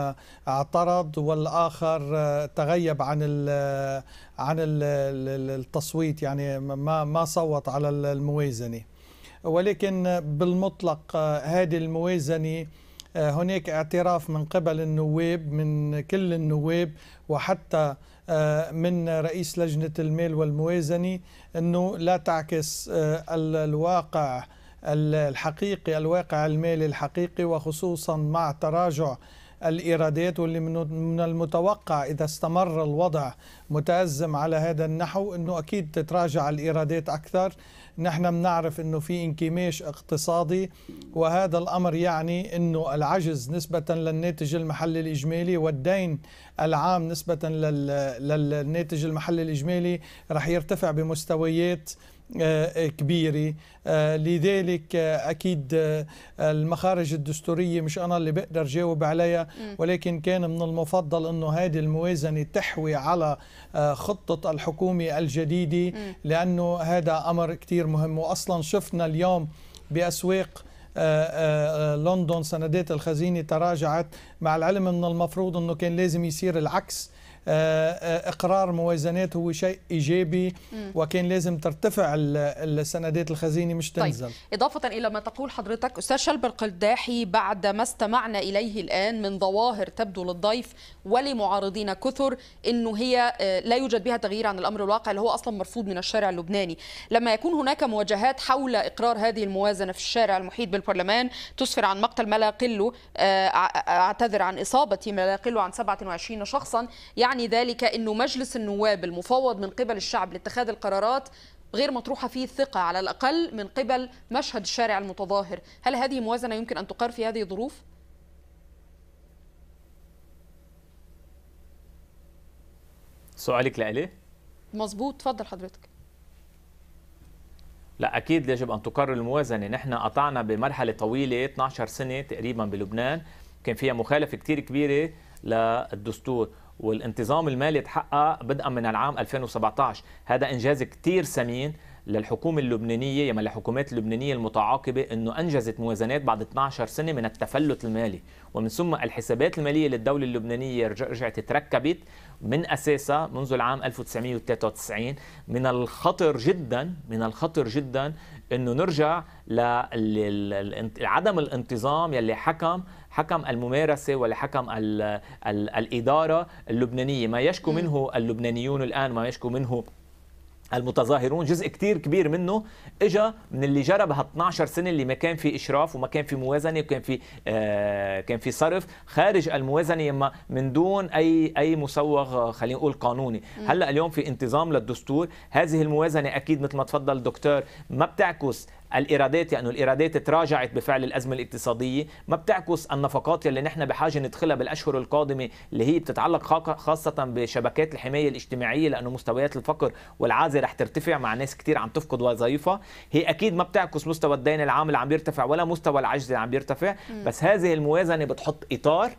اعترض والآخر تغيب عن عن التصويت يعني ما ما صوت على الموازنة ولكن بالمطلق هذه الموازنه آه، هناك اعتراف من قبل النواب من كل النواب وحتى آه، من رئيس لجنة المال والموازنة أنه لا تعكس آه، الواقع الحقيقي الواقع المالي الحقيقي وخصوصا مع تراجع الإيرادات واللي من المتوقع إذا استمر الوضع متأزم على هذا النحو أنه أكيد تتراجع الإيرادات أكثر نحن بنعرف أنه في انكماش اقتصادي وهذا الأمر يعني أنه العجز نسبة للناتج المحلي الإجمالي والدين العام نسبة للناتج المحلي الإجمالي رح يرتفع بمستويات آه، آه، كبيرة آه، لذلك أكيد المخارج الدستورية مش أنا اللي بقدر جاوب عليها ولكن كان من المفضل أنه هذه الموازنة تحوي على خطة الحكومة الجديدة لأنه هذا أمر كتير مهم وأصلا شفنا اليوم بأسواق لندن سندات الخزينة تراجعت مع العلم أن المفروض أنه كان لازم يصير العكس آه، آه، اقرار موازنات هو شيء ايجابي وكان لازم ترتفع السندات الخزينه مش طيب، تنزل طيب. اضافه الى ما تقول حضرتك استاذ شلبر القداحي بعد ما استمعنا اليه الان من ظواهر تبدو للضيف ولمعارضين كثر انه هي آه، لا يوجد بها تغيير عن الامر الواقع اللي هو اصلا مرفوض من الشارع اللبناني لما يكون هناك مواجهات حول اقرار هذه الموازنه في الشارع المحيط بالبرلمان تسفر عن مقتل ما لا يقل اعتذر عن اصابه ما لا يقل عن 27 شخصا يعني يعني ذلك أنه مجلس النواب المفوض من قبل الشعب لاتخاذ القرارات غير مطروحة فيه الثقة على الأقل من قبل مشهد الشارع المتظاهر هل هذه موازنة يمكن أن تقر في هذه الظروف؟ سؤالك لألي؟ مظبوط تفضل حضرتك لا اكيد يجب ان تقرر الموازنه نحن قطعنا بمرحله طويله 12 سنه تقريبا بلبنان كان فيها مخالفه كثير كبيره للدستور والانتظام المالي تحقق بدءا من العام 2017 هذا انجاز كثير ثمين للحكومة اللبنانية يعني للحكومات اللبنانية المتعاقبة أنه أنجزت موازنات بعد 12 سنة من التفلت المالي ومن ثم الحسابات المالية للدولة اللبنانية رجعت تركبت من أساسها منذ العام 1993 من الخطر جدا من الخطر جدا أنه نرجع لعدم الانتظام يلي حكم حكم الممارسة ولحكم الـ الـ الإدارة اللبنانية ما يشكو منه اللبنانيون الآن ما يشكو منه المتظاهرون جزء كتير كبير منه اجى من اللي جرب هال 12 سنه اللي ما كان في اشراف وما كان في موازنه وكان في آه كان في صرف خارج الموازنه يما من دون اي اي مسوغ خلينا نقول قانوني هلا اليوم في انتظام للدستور هذه الموازنه اكيد مثل ما تفضل الدكتور ما بتعكس الايرادات لانه يعني الايرادات تراجعت بفعل الازمه الاقتصاديه ما بتعكس النفقات يلي نحن بحاجه ندخلها بالاشهر القادمه اللي هي بتتعلق خاصه بشبكات الحمايه الاجتماعيه لانه مستويات الفقر والعازه رح ترتفع مع ناس كثير عم تفقد وظائفها هي اكيد ما بتعكس مستوى الدين العام اللي عم يرتفع ولا مستوى العجز اللي عم يرتفع بس هذه الموازنه بتحط اطار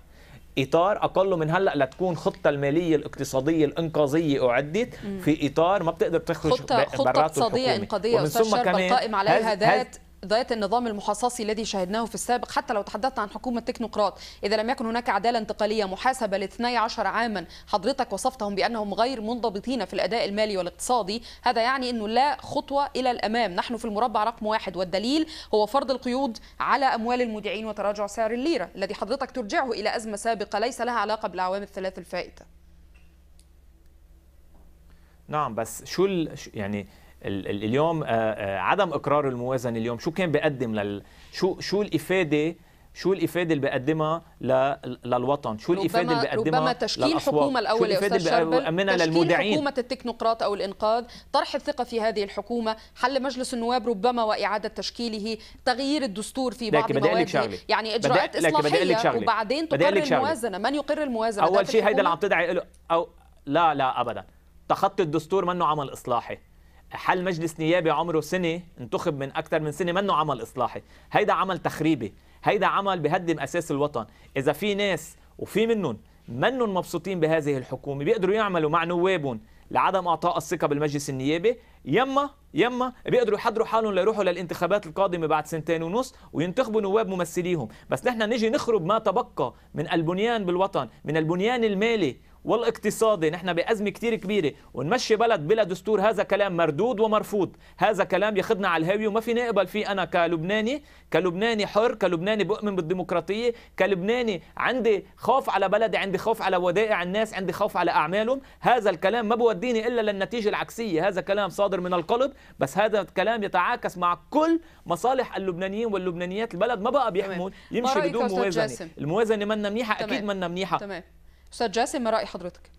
اطار اقل من هلا لتكون خطه الماليه الاقتصاديه الانقاذيه اعدت في اطار ما بتقدر تخرج خطه خطه اقتصاديه انقاذيه ثم كمان القائم عليها ذات ذات النظام المحصصي الذي شهدناه في السابق حتى لو تحدثنا عن حكومة تكنوقراط إذا لم يكن هناك عدالة انتقالية محاسبة ل 12 عاما حضرتك وصفتهم بأنهم غير منضبطين في الأداء المالي والاقتصادي هذا يعني أنه لا خطوة إلى الأمام نحن في المربع رقم واحد والدليل هو فرض القيود على أموال المودعين وتراجع سعر الليرة الذي حضرتك ترجعه إلى أزمة سابقة ليس لها علاقة بالعوامل الثلاث الفائتة نعم بس شو يعني اليوم آه، آه، عدم اقرار الموازنه اليوم شو كان بيقدم لل شو شو الافاده شو الافاده اللي بقدمها للوطن شو الافاده اللي بقدمها ربما تشكيل حكومه الاول يا استاذ شربل تشكيل حكومه التكنوقراط او الانقاذ طرح الثقه في هذه الحكومه حل مجلس النواب ربما واعاده تشكيله تغيير الدستور في بعض مواده يعني اجراءات اصلاحيه وبعدين تقرر الموازنه من يقر الموازنه اول شيء هيدا اللي عم تدعي له او لا لا ابدا تخطي الدستور منه عمل اصلاحي حل مجلس نيابي عمره سنه انتخب من اكثر من سنه منه عمل اصلاحي هيدا عمل تخريبي هيدا عمل بهدم اساس الوطن اذا في ناس وفي منهم منهم مبسوطين بهذه الحكومه بيقدروا يعملوا مع نوابهم لعدم اعطاء الثقه بالمجلس النيابي يما يما بيقدروا يحضروا حالهم ليروحوا للانتخابات القادمه بعد سنتين ونص وينتخبوا نواب ممثليهم بس نحن نجي نخرب ما تبقى من البنيان بالوطن من البنيان المالي والاقتصادي نحن بأزمة كتير كبيرة ونمشي بلد بلا دستور هذا كلام مردود ومرفوض هذا كلام يخدنا على الهاوي وما في نقبل فيه أنا كلبناني كلبناني حر كلبناني بؤمن بالديمقراطية كلبناني عندي خوف على بلدي عندي خوف على ودائع الناس عندي خوف على أعمالهم هذا الكلام ما بوديني إلا للنتيجة العكسية هذا كلام صادر من القلب بس هذا الكلام يتعاكس مع كل مصالح اللبنانيين واللبنانيات البلد ما بقى بيحمون يمشي بدون موازنة الموازنة منا منيحة أكيد منا منيحة استاذ جاسم ما راي حضرتك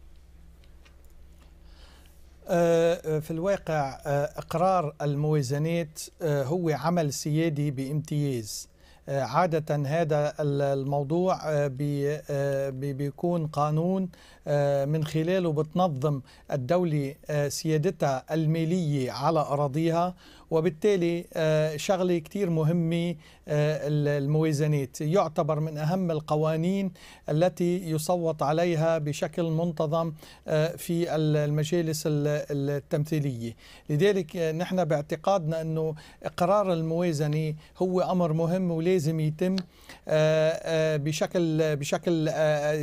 أه، أه، في الواقع أه، اقرار الموازنات هو عمل سيادي بامتياز عادة هذا الموضوع بيكون قانون آه، من خلاله بتنظم الدولة آه، سيادتها المالية على أراضيها وبالتالي آه، شغلة كتير مهمة الموازنات يعتبر من أهم القوانين التي يصوت عليها بشكل منتظم في المجالس التمثيلية لذلك نحن باعتقادنا أنه إقرار الموازنة هو أمر مهم ولازم يتم بشكل بشكل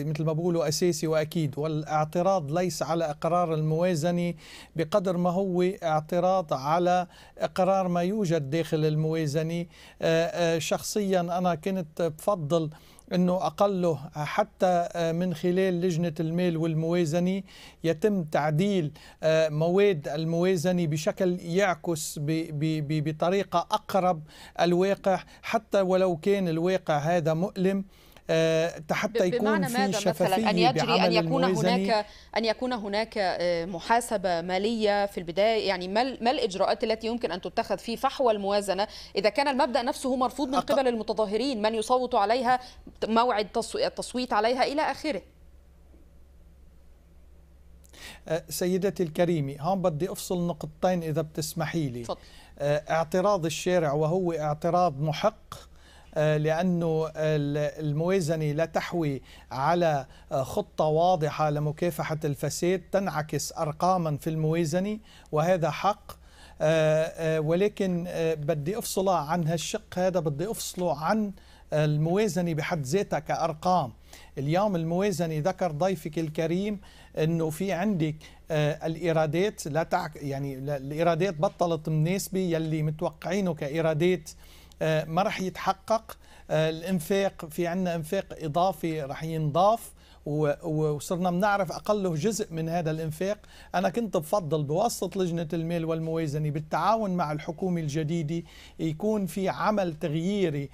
مثل ما بقولوا أساسي وأكيد التجديد والاعتراض ليس على إقرار الموازنة بقدر ما هو اعتراض على إقرار ما يوجد داخل الموازنة آه، آه، شخصيا أنا كنت بفضل انه اقله حتى آه، من خلال لجنه المال والموازنه يتم تعديل مواد الموازنه بشكل يعكس بطريقه اقرب الواقع حتى ولو كان الواقع هذا مؤلم آه، حتى يكون في شفافية مثلا أن يجري أن يكون هناك أن يكون هناك آه، محاسبة مالية في البداية يعني ما الإجراءات التي يمكن أن تتخذ في فحوى الموازنة إذا كان المبدأ نفسه مرفوض من قبل المتظاهرين من يصوت عليها موعد التصويت عليها إلى آخره آه، سيدتي الكريمة هون بدي أفصل نقطتين إذا بتسمحي لي فضل. اعتراض الشارع وهو اعتراض محق آه، لأنه الموازنة لا تحوي على آه، خطة واضحة لمكافحة الفساد تنعكس أرقاما في الموازنة وهذا حق آه، ولكن بدي أفصلها عن هالشق هذا بدي أفصله عن الموازنة بحد ذاتها كأرقام اليوم الموازنة ذكر ضيفك الكريم أنه في عندك الإيرادات لا تعك يعني الإيرادات بطلت مناسبة يلي متوقعينه كإيرادات آه، ما راح يتحقق آه، الانفاق في عندنا انفاق اضافي راح ينضاف وصرنا بنعرف اقله جزء من هذا الانفاق انا كنت بفضل بواسطه لجنه المال والموازنه بالتعاون مع الحكومه الجديده يكون في عمل تغييري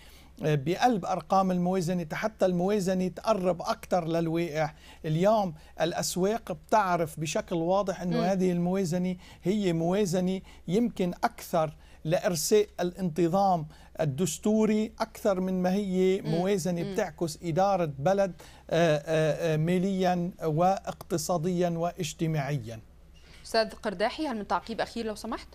آه، بقلب أرقام الموازنة حتى الموازنة تقرب أكثر للواقع اليوم الأسواق بتعرف بشكل واضح أنه هذه الموازنة هي موازنة يمكن أكثر لارساء الانتظام الدستوري اكثر من ما هي موازنه بتعكس اداره بلد آه، آه، آه، ماليا واقتصاديا واجتماعيا استاذ قرداحي هل من تعقيب اخير لو سمحت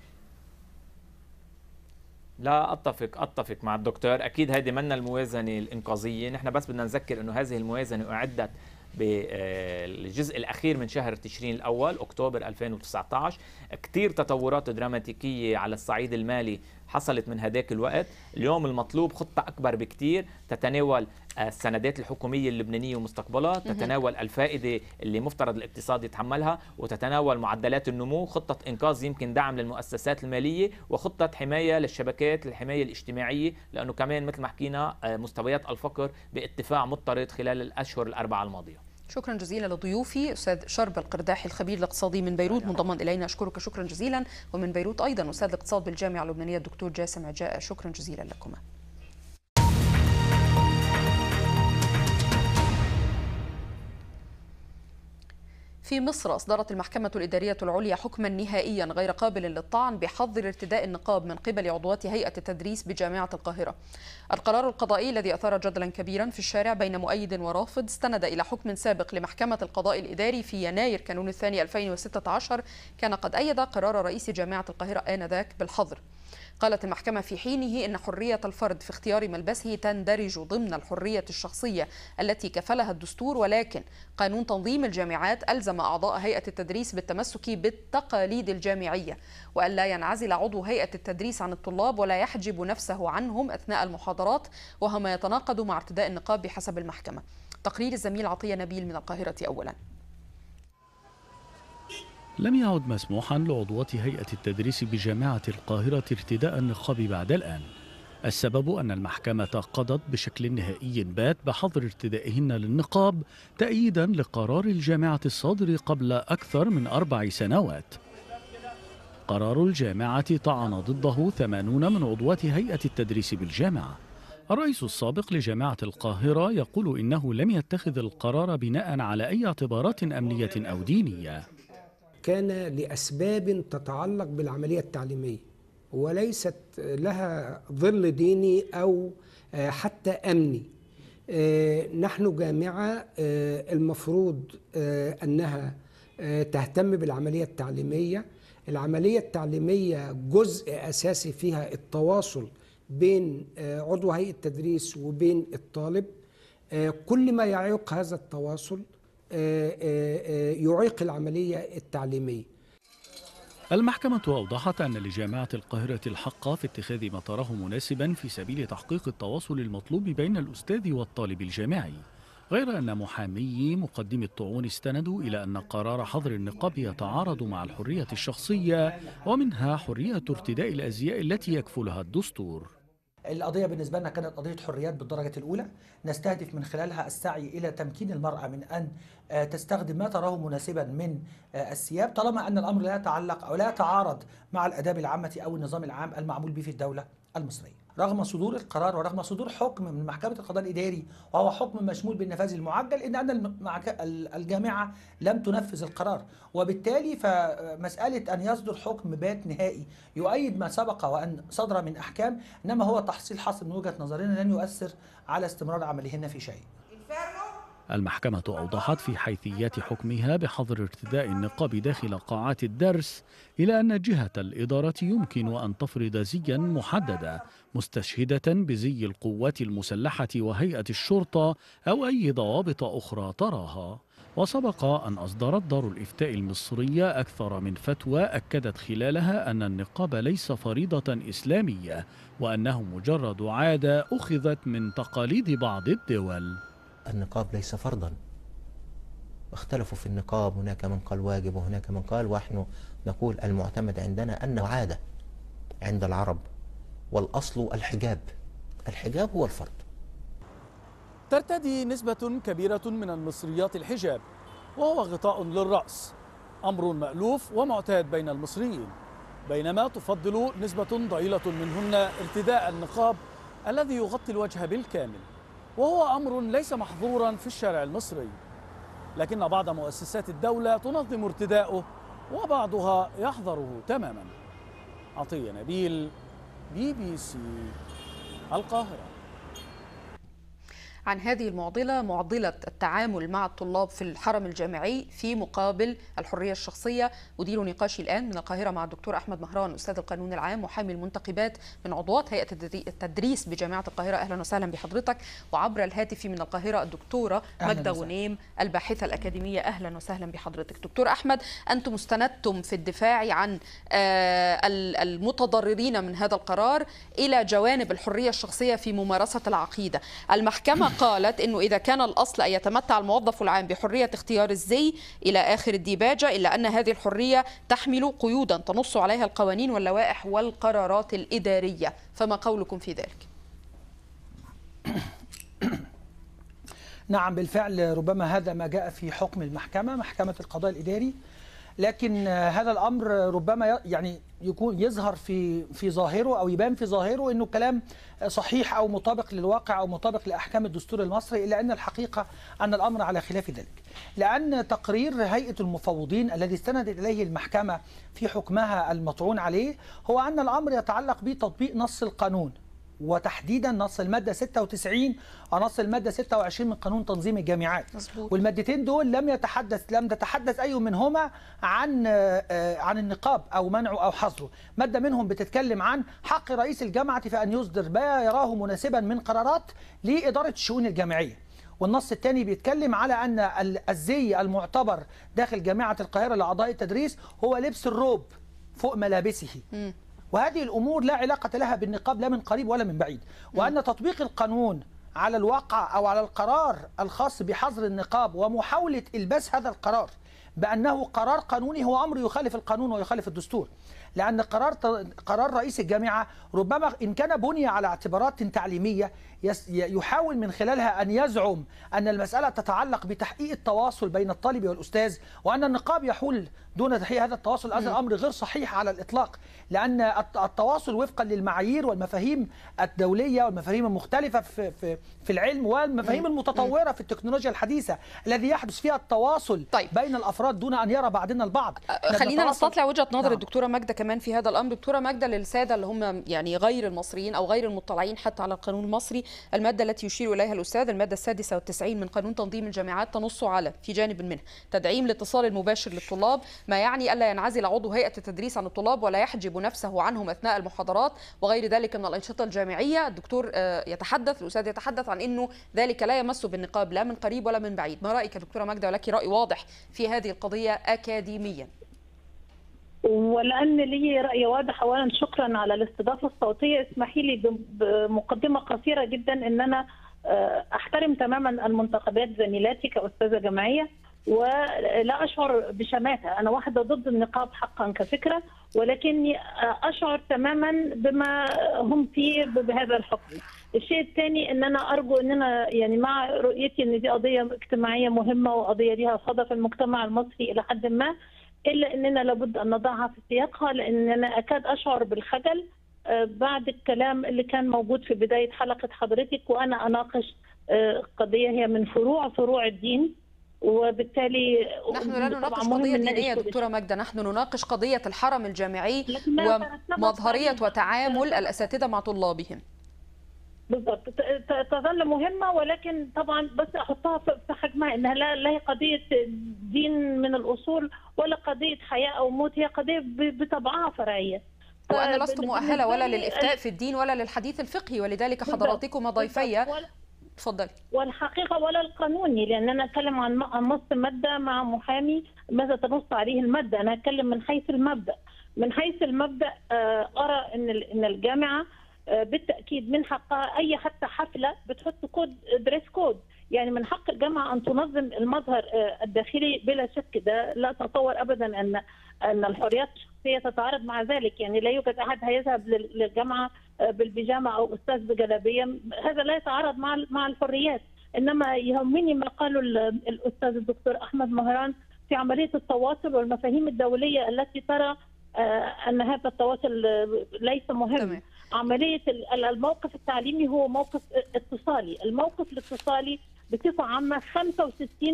لا اتفق اتفق مع الدكتور اكيد هذه منا الموازنه الانقاذيه نحن بس بدنا نذكر انه هذه الموازنه اعدت بالجزء الاخير من شهر تشرين الاول اكتوبر 2019 كتير تطورات دراماتيكية على الصعيد المالي حصلت من هداك الوقت اليوم المطلوب خطة أكبر بكتير تتناول آه، السندات الحكومية اللبنانية ومستقبلها تتناول الفائدة اللي مفترض الاقتصاد يتحملها وتتناول معدلات النمو خطة إنقاذ يمكن دعم للمؤسسات المالية وخطة حماية للشبكات الحماية الاجتماعية لأنه كمان مثل ما حكينا آه، مستويات الفقر باتفاع مضطرد خلال الأشهر الأربعة الماضية شكرا جزيلا لضيوفي استاذ شرب القرداحي الخبير الاقتصادي من بيروت منضما الينا اشكرك شكرا جزيلا ومن بيروت ايضا استاذ الاقتصاد بالجامعه اللبنانيه الدكتور جاسم عجاء شكرا جزيلا لكما في مصر أصدرت المحكمة الإدارية العليا حكما نهائيا غير قابل للطعن بحظر ارتداء النقاب من قبل عضوات هيئة التدريس بجامعة القاهرة. القرار القضائي الذي أثار جدلا كبيرا في الشارع بين مؤيد ورافض استند إلى حكم سابق لمحكمة القضاء الإداري في يناير كانون الثاني 2016 كان قد أيد قرار رئيس جامعة القاهرة آنذاك بالحظر. قالت المحكمة في حينه إن حرية الفرد في اختيار ملبسه تندرج ضمن الحرية الشخصية التي كفلها الدستور ولكن قانون تنظيم الجامعات ألزم أعضاء هيئة التدريس بالتمسك بالتقاليد الجامعية وألا ينعزل عضو هيئة التدريس عن الطلاب ولا يحجب نفسه عنهم أثناء المحاضرات وهو ما يتناقض مع ارتداء النقاب بحسب المحكمة تقرير الزميل عطية نبيل من القاهرة أولاً لم يعد مسموحا لعضوات هيئة التدريس بجامعة القاهرة ارتداء النقاب بعد الآن السبب أن المحكمة قضت بشكل نهائي بات بحظر ارتدائهن للنقاب تأييدا لقرار الجامعة الصادر قبل أكثر من أربع سنوات قرار الجامعة طعن ضده 80 من عضوات هيئة التدريس بالجامعة الرئيس السابق لجامعة القاهرة يقول إنه لم يتخذ القرار بناء على أي اعتبارات أمنية أو دينية كان لأسباب تتعلق بالعملية التعليمية وليست لها ظل ديني أو آه، حتى أمني آه، نحن جامعة آه، المفروض أنها تهتم بالعملية التعليمية العملية التعليمية جزء أساسي فيها التواصل بين عضو هيئة التدريس وبين الطالب كل ما يعيق هذا التواصل آه، آه، آه، يعيق العملية التعليمية المحكمة أوضحت أن لجامعة القاهرة الحق في اتخاذ ما تراه مناسبا في سبيل تحقيق التواصل المطلوب بين الأستاذ والطالب الجامعي غير أن محامي مقدم الطعون استندوا إلى أن قرار حظر النقاب يتعارض مع الحرية الشخصية ومنها حرية ارتداء الأزياء التي يكفلها الدستور القضية بالنسبة لنا كانت قضية حريات بالدرجة الأولى نستهدف من خلالها السعي إلى تمكين المرأة من أن آه، تستخدم ما تراه مناسبا من آه، الثياب طالما أن الأمر لا يتعلق أو لا يتعارض مع الآداب العامة أو النظام العام المعمول به في الدولة المصرية رغم صدور القرار ورغم صدور حكم من محكمة القضاء الإداري وهو حكم مشمول بالنفاذ المعجل إن أن الجامعة لم تنفذ القرار وبالتالي فمسألة أن يصدر حكم بات نهائي يؤيد ما سبق وأن صدر من أحكام إنما هو تحصيل حاصل من وجهة نظرنا لن يؤثر على استمرار عملهن في شيء المحكمة أوضحت في حيثيات حكمها بحظر ارتداء النقاب داخل قاعات الدرس إلى أن جهة الإدارة يمكن أن تفرض زيا محددا مستشهدة بزي القوات المسلحة وهيئة الشرطة أو أي ضوابط أخرى تراها وسبق أن أصدرت دار الإفتاء المصرية أكثر من فتوى أكدت خلالها أن النقاب ليس فريضة إسلامية وأنه مجرد عادة أخذت من تقاليد بعض الدول النقاب ليس فرضا اختلفوا في النقاب هناك من قال واجب وهناك من قال ونحن نقول المعتمد عندنا أنه عادة عند العرب والأصل الحجاب الحجاب هو الفرض ترتدي نسبة كبيرة من المصريات الحجاب وهو غطاء للرأس أمر مألوف ومعتاد بين المصريين بينما تفضل نسبة ضئيلة منهن ارتداء النقاب الذي يغطي الوجه بالكامل وهو أمر ليس محظورا في الشارع المصري لكن بعض مؤسسات الدولة تنظم ارتداؤه وبعضها يحظره تماما عطية نبيل بي بي سي القاهرة عن هذه المعضلة معضلة التعامل مع الطلاب في الحرم الجامعي في مقابل الحرية الشخصية أدير نقاشي الآن من القاهرة مع الدكتور أحمد مهران أستاذ القانون العام وحامي المنتقبات من عضوات هيئة التدريس بجامعة القاهرة أهلا وسهلا بحضرتك وعبر الهاتف من القاهرة الدكتورة ماجدة غنيم الباحثة الأكاديمية أهلا وسهلا بحضرتك دكتور أحمد أنتم استندتم في الدفاع عن آه، المتضررين من هذا القرار إلى جوانب الحرية الشخصية في ممارسة العقيدة المحكمة قالت انه اذا كان الاصل ان يتمتع الموظف العام بحريه اختيار الزي الى اخر الديباجه الا ان هذه الحريه تحمل قيودا تنص عليها القوانين واللوائح والقرارات الاداريه فما قولكم في ذلك نعم بالفعل ربما هذا ما جاء في حكم المحكمه محكمه القضاء الاداري لكن هذا الامر ربما يعني يكون يظهر في في ظاهره او يبان في ظاهره انه الكلام صحيح او مطابق للواقع او مطابق لاحكام الدستور المصري الا ان الحقيقه ان الامر على خلاف ذلك. لان تقرير هيئه المفوضين الذي استندت اليه المحكمه في حكمها المطعون عليه هو ان الامر يتعلق بتطبيق نص القانون وتحديدا نص الماده 96 ونص الماده 26 من قانون تنظيم الجامعات مزبوط. والمادتين دول لم يتحدث لم تتحدث اي منهما عن آه، عن النقاب او منعه او حظره ماده منهم بتتكلم عن حق رئيس الجامعه في ان يصدر ما يراه مناسبا من قرارات لاداره الشؤون الجامعيه والنص الثاني بيتكلم على ان الزي المعتبر داخل جامعه القاهره لاعضاء التدريس هو لبس الروب فوق ملابسه م. وهذه الأمور لا علاقة لها بالنقاب لا من قريب ولا من بعيد وأن تطبيق القانون على الواقع أو على القرار الخاص بحظر النقاب ومحاولة إلباس هذا القرار بأنه قرار قانوني هو أمر يخالف القانون ويخالف الدستور لأن قرار قرار رئيس الجامعة ربما إن كان بني على اعتبارات تعليمية يحاول من خلالها أن يزعم أن المسألة تتعلق بتحقيق التواصل بين الطالب والأستاذ وأن النقاب يحول دون تحقيق هذا التواصل هذا أمر غير صحيح على الإطلاق لأن التواصل وفقا للمعايير والمفاهيم الدولية والمفاهيم المختلفة في, في, في العلم والمفاهيم المتطورة في التكنولوجيا الحديثة الذي يحدث فيها التواصل طيب. بين الأفراد دون أن يرى بعضنا البعض خلينا نستطلع وجهة نظر نعم. الدكتورة ماجدة كمان في هذا الأمر دكتورة ماجدة للسادة اللي هم يعني غير المصريين أو غير المطلعين حتى على القانون المصري المادة التي يشير إليها الأستاذ المادة السادسة والتسعين من قانون تنظيم الجامعات تنص على في جانب منها تدعيم الاتصال المباشر للطلاب ما يعني ألا ينعزل عضو هيئة التدريس عن الطلاب ولا يحجب نفسه عنهم أثناء المحاضرات وغير ذلك من الأنشطة الجامعية الدكتور آه، يتحدث الأستاذ يتحدث عن أنه ذلك لا يمس بالنقاب لا من قريب ولا من بعيد ما رأيك دكتورة ماجدة ولك رأي واضح في هذه القضية أكاديميا ولأن لي رأي واضح أولا شكرا على الاستضافة الصوتية اسمحي لي بمقدمة قصيرة جدا أن أنا آه، أحترم تماما المنتخبات زميلاتي كأستاذة جامعية ولا أشعر بشماتة أنا واحدة ضد النقاب حقا كفكرة ولكني آه، أشعر تماما بما هم فيه بهذا الحكم الشيء الثاني ان انا ارجو اننا يعني مع رؤيتي ان دي قضيه اجتماعيه مهمه وقضيه ليها صدى في المجتمع المصري الى حد ما الا اننا لابد ان نضعها في سياقها لان انا اكاد اشعر بالخجل آه، بعد الكلام اللي كان موجود في بدايه حلقه حضرتك وانا اناقش آه، قضيه هي من فروع فروع الدين وبالتالي نحن لا نناقش قضية دينية دكتورة ماجدة نحن نناقش قضية الحرم الجامعي ومظهرية وتعامل الأساتذة مع طلابهم بالضبط تظل مهمه ولكن طبعا بس احطها في حجمها انها لا لا هي قضيه دين من الاصول ولا قضيه حياه او موت هي قضيه بطبعها فرعيه وانا لست مؤهله ولا للافتاء في الدين ولا للحديث الفقهي ولذلك حضراتكما ضيفي اتفضلي والحقيقه ولا القانوني لان انا اتكلم عن نص ماده مع محامي ماذا تنص عليه الماده انا اتكلم من حيث المبدا من حيث المبدا آه، ارى ان ان الجامعه آه، بالتاكيد من حقها اي حتى حفله بتحط كود دريس آه، كود يعني من حق الجامعه ان تنظم المظهر آه، الداخلي بلا شك ده لا اتصور ابدا ان ان الحريات الشخصيه تتعارض مع ذلك يعني لا يوجد احد هيذهب للجامعه بالبيجامه او استاذ بجلابيه هذا لا يتعارض مع مع الحريات انما يهمني ما قاله الاستاذ الدكتور احمد مهران في عمليه التواصل والمفاهيم الدوليه التي ترى ان هذا التواصل ليس مهم تمام. عمليه الموقف التعليمي هو موقف اتصالي، الموقف الاتصالي بصفه عامه 65%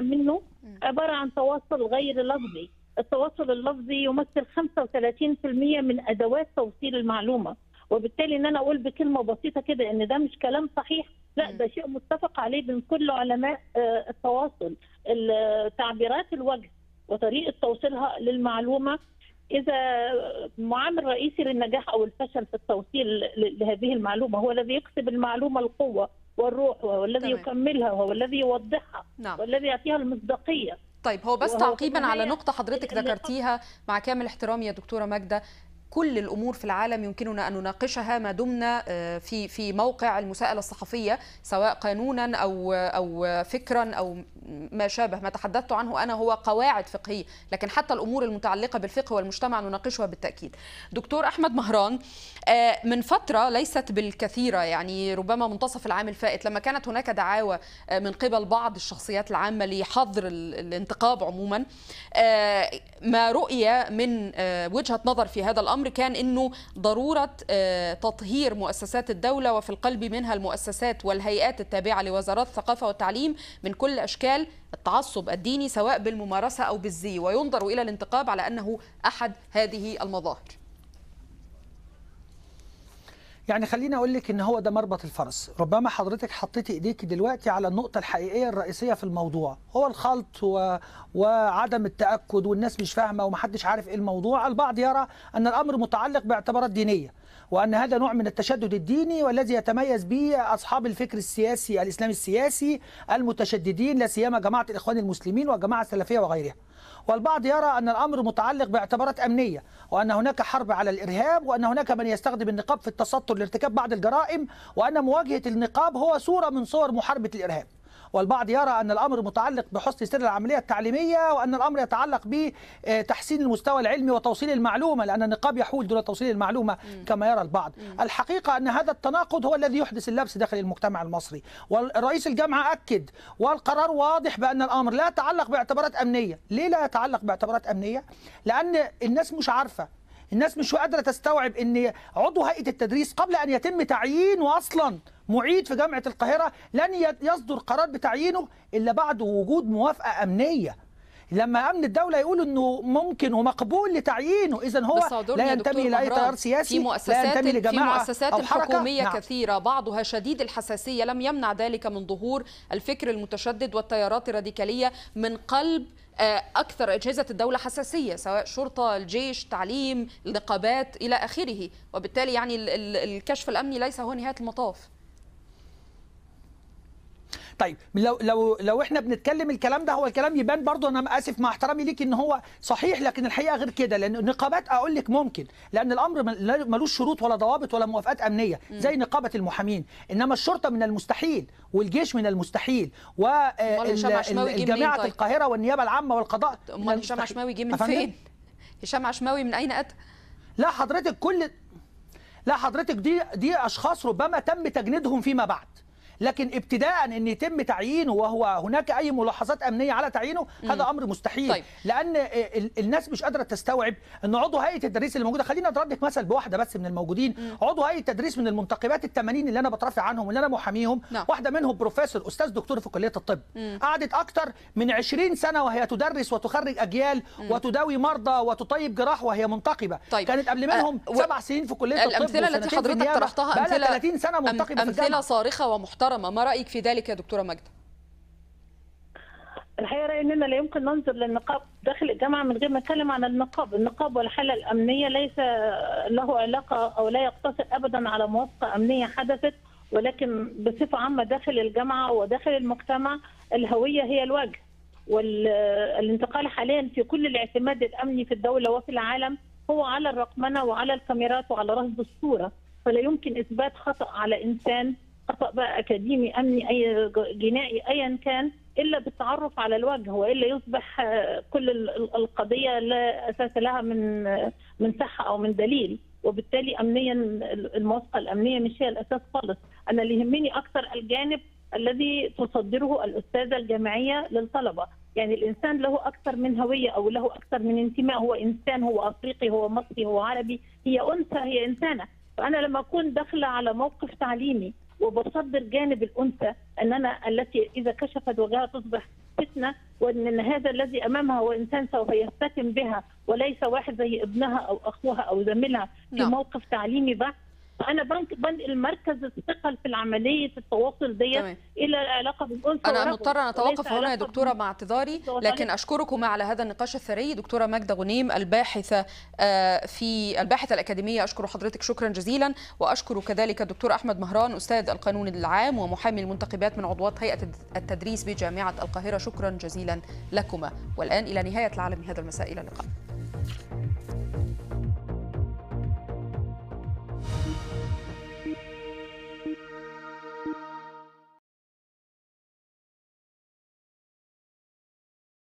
منه عباره عن تواصل غير لفظي، التواصل اللفظي يمثل 35% من ادوات توصيل المعلومه، وبالتالي ان انا اقول بكلمه بسيطه كده ان ده مش كلام صحيح، لا ده شيء متفق عليه بين كل علماء آه، التواصل، تعبيرات الوجه وطريقه توصيلها للمعلومه اذا معامل رئيسي للنجاح او الفشل في التوصيل لهذه المعلومه هو الذي يكسب المعلومه القوه والروح وهو الذي يكملها وهو الذي يوضحها نعم. والذي يعطيها المصداقيه طيب هو بس تعقيبا على نقطه حضرتك ذكرتيها مع كامل احترامي يا دكتوره ماجده كل الامور في العالم يمكننا ان نناقشها ما دمنا آه، في في موقع المساءله الصحفيه سواء قانونا او او فكرا او ما شابه ما تحدثت عنه انا هو قواعد فقهيه لكن حتى الامور المتعلقه بالفقه والمجتمع نناقشها بالتاكيد دكتور احمد مهران آه، من فتره ليست بالكثيره يعني ربما منتصف العام الفائت لما كانت هناك دعاوى آه، من قبل بعض الشخصيات العامه لحظر الانتقاب عموما ما رؤيه من وجهه نظر في هذا الامر الامر كان انه ضروره آه، تطهير مؤسسات الدوله وفي القلب منها المؤسسات والهيئات التابعه لوزارات الثقافه والتعليم من كل اشكال التعصب الديني سواء بالممارسه او بالزي وينظر الى الانتقاب على انه احد هذه المظاهر يعني خليني اقول لك ان هو ده مربط الفرس ربما حضرتك حطيتي ايديك دلوقتي على النقطه الحقيقيه الرئيسيه في الموضوع هو الخلط و... وعدم التاكد والناس مش فاهمه ومحدش عارف ايه الموضوع البعض يرى ان الامر متعلق باعتبارات دينيه وأن هذا نوع من التشدد الديني والذي يتميز به أصحاب الفكر السياسي الإسلامي السياسي المتشددين لا سيما جماعة الإخوان المسلمين والجماعة السلفية وغيرها والبعض يرى أن الأمر متعلق باعتبارات أمنية وأن هناك حرب على الإرهاب وأن هناك من يستخدم النقاب في التستر لارتكاب بعض الجرائم وأن مواجهة النقاب هو صورة من صور محاربة الإرهاب والبعض يرى أن الأمر متعلق بحسن سر العملية التعليمية وأن الأمر يتعلق بتحسين آه، المستوى العلمي وتوصيل المعلومة لأن النقاب يحول دون توصيل المعلومة كما يرى البعض الحقيقة أن هذا التناقض هو الذي يحدث اللبس داخل المجتمع المصري ورئيس الجامعة أكد والقرار واضح بأن الأمر لا يتعلق باعتبارات أمنية ليه لا يتعلق باعتبارات أمنية؟ لأن الناس مش عارفة الناس مش قادره تستوعب ان عضو هيئه التدريس قبل ان يتم تعيين واصلا معيد في جامعه القاهره لن يصدر قرار بتعيينه الا بعد وجود موافقه امنيه لما امن الدوله يقول انه ممكن ومقبول لتعيينه اذا هو لا ينتمي لاي تيار سياسي في مؤسسات لا ينتمي لجماعه في مؤسسات أو حركة. نعم. كثيره بعضها شديد الحساسيه لم يمنع ذلك من ظهور الفكر المتشدد والتيارات الراديكاليه من قلب آه، أكثر أجهزة الدولة حساسية سواء شرطة الجيش تعليم النقابات إلى آخره وبالتالي يعني الكشف الأمني ليس هو نهاية المطاف طيب لو لو لو احنا بنتكلم الكلام ده هو الكلام يبان برضه انا اسف مع احترامي ليك ان هو صحيح لكن الحقيقه غير كده لان النقابات اقول لك ممكن لان الامر ملوش شروط ولا ضوابط ولا موافقات امنيه زي نقابه المحامين انما الشرطه من المستحيل والجيش من المستحيل وجامعه آه، طيب؟ القاهره والنيابه العامه والقضاء امال هشام عشماوي جه من فين؟ هشام عشماوي من اين اتى؟ لا حضرتك كل لا حضرتك دي دي اشخاص ربما تم تجنيدهم فيما بعد لكن ابتداء ان يتم تعيينه وهو هناك اي ملاحظات امنيه على تعيينه هذا امر مستحيل طيب. لان الناس مش قادره تستوعب ان عضو هيئه التدريس اللي موجوده خلينا اضرب لك مثل بواحده بس من الموجودين م. عضو هيئه التدريس من المنتقبات ال 80 اللي انا بترافع عنهم واللي انا محاميهم نعم. واحده منهم بروفيسور استاذ دكتور في كليه الطب م. قعدت اكتر من 20 سنه وهي تدرس وتخرج اجيال م. وتداوي مرضى وتطيب جراح وهي منتقبه طيب. كانت قبل منهم أه. سبع سنين في كليه الطب الامثله التي حضرتك طرحتها امثله 30 سنه منتقبه أم... امثله صارخه ومحترمه محترمه ما رايك في ذلك يا دكتوره ماجده الحقيقه رأي اننا لا يمكن ننظر للنقاب داخل الجامعه من غير ما نتكلم عن النقاب، النقاب والحاله الامنيه ليس له علاقه او لا يقتصر ابدا على موافقه امنيه حدثت ولكن بصفه عامه داخل الجامعه وداخل المجتمع الهويه هي الوجه والانتقال حاليا في كل الاعتماد الامني في الدوله وفي العالم هو على الرقمنه وعلى الكاميرات وعلى رصد الصوره فلا يمكن اثبات خطا على انسان خطا بقى اكاديمي امني اي جنائي ايا كان الا بالتعرف على الوجه والا يصبح آه، كل القضيه لا اساس لها من آه، من صحه او من دليل وبالتالي امنيا الموافقه الامنيه مش هي الاساس خالص انا اللي يهمني اكثر الجانب الذي تصدره الاستاذه الجامعيه للطلبه يعني الانسان له اكثر من هويه او له اكثر من انتماء هو انسان هو افريقي هو مصري هو عربي هي انثى هي انسانه فانا لما اكون داخله على موقف تعليمي وبصدر جانب الانثى اننا التي اذا كشفت وجهها تصبح فتنه وان هذا الذي امامها هو انسان سوف يفتتن بها وليس واحد زي ابنها او اخوها او زميلها في نعم. موقف تعليمي بحت انا بنقل مركز الثقل في العمليه التواصل ديت الى العلاقه بالانثى انا مضطره ان اتوقف هنا يا دكتوره مع اعتذاري لكن اشكركم على هذا النقاش الثري دكتوره ماجده غنيم الباحثه آه، في الباحثه الاكاديميه اشكر حضرتك شكرا جزيلا واشكر كذلك الدكتور احمد مهران استاذ القانون العام ومحامي المنتخبات من عضوات هيئه التدريس بجامعه القاهره شكرا جزيلا لكما والان الى نهايه العالم هذا المساء الى اللقاء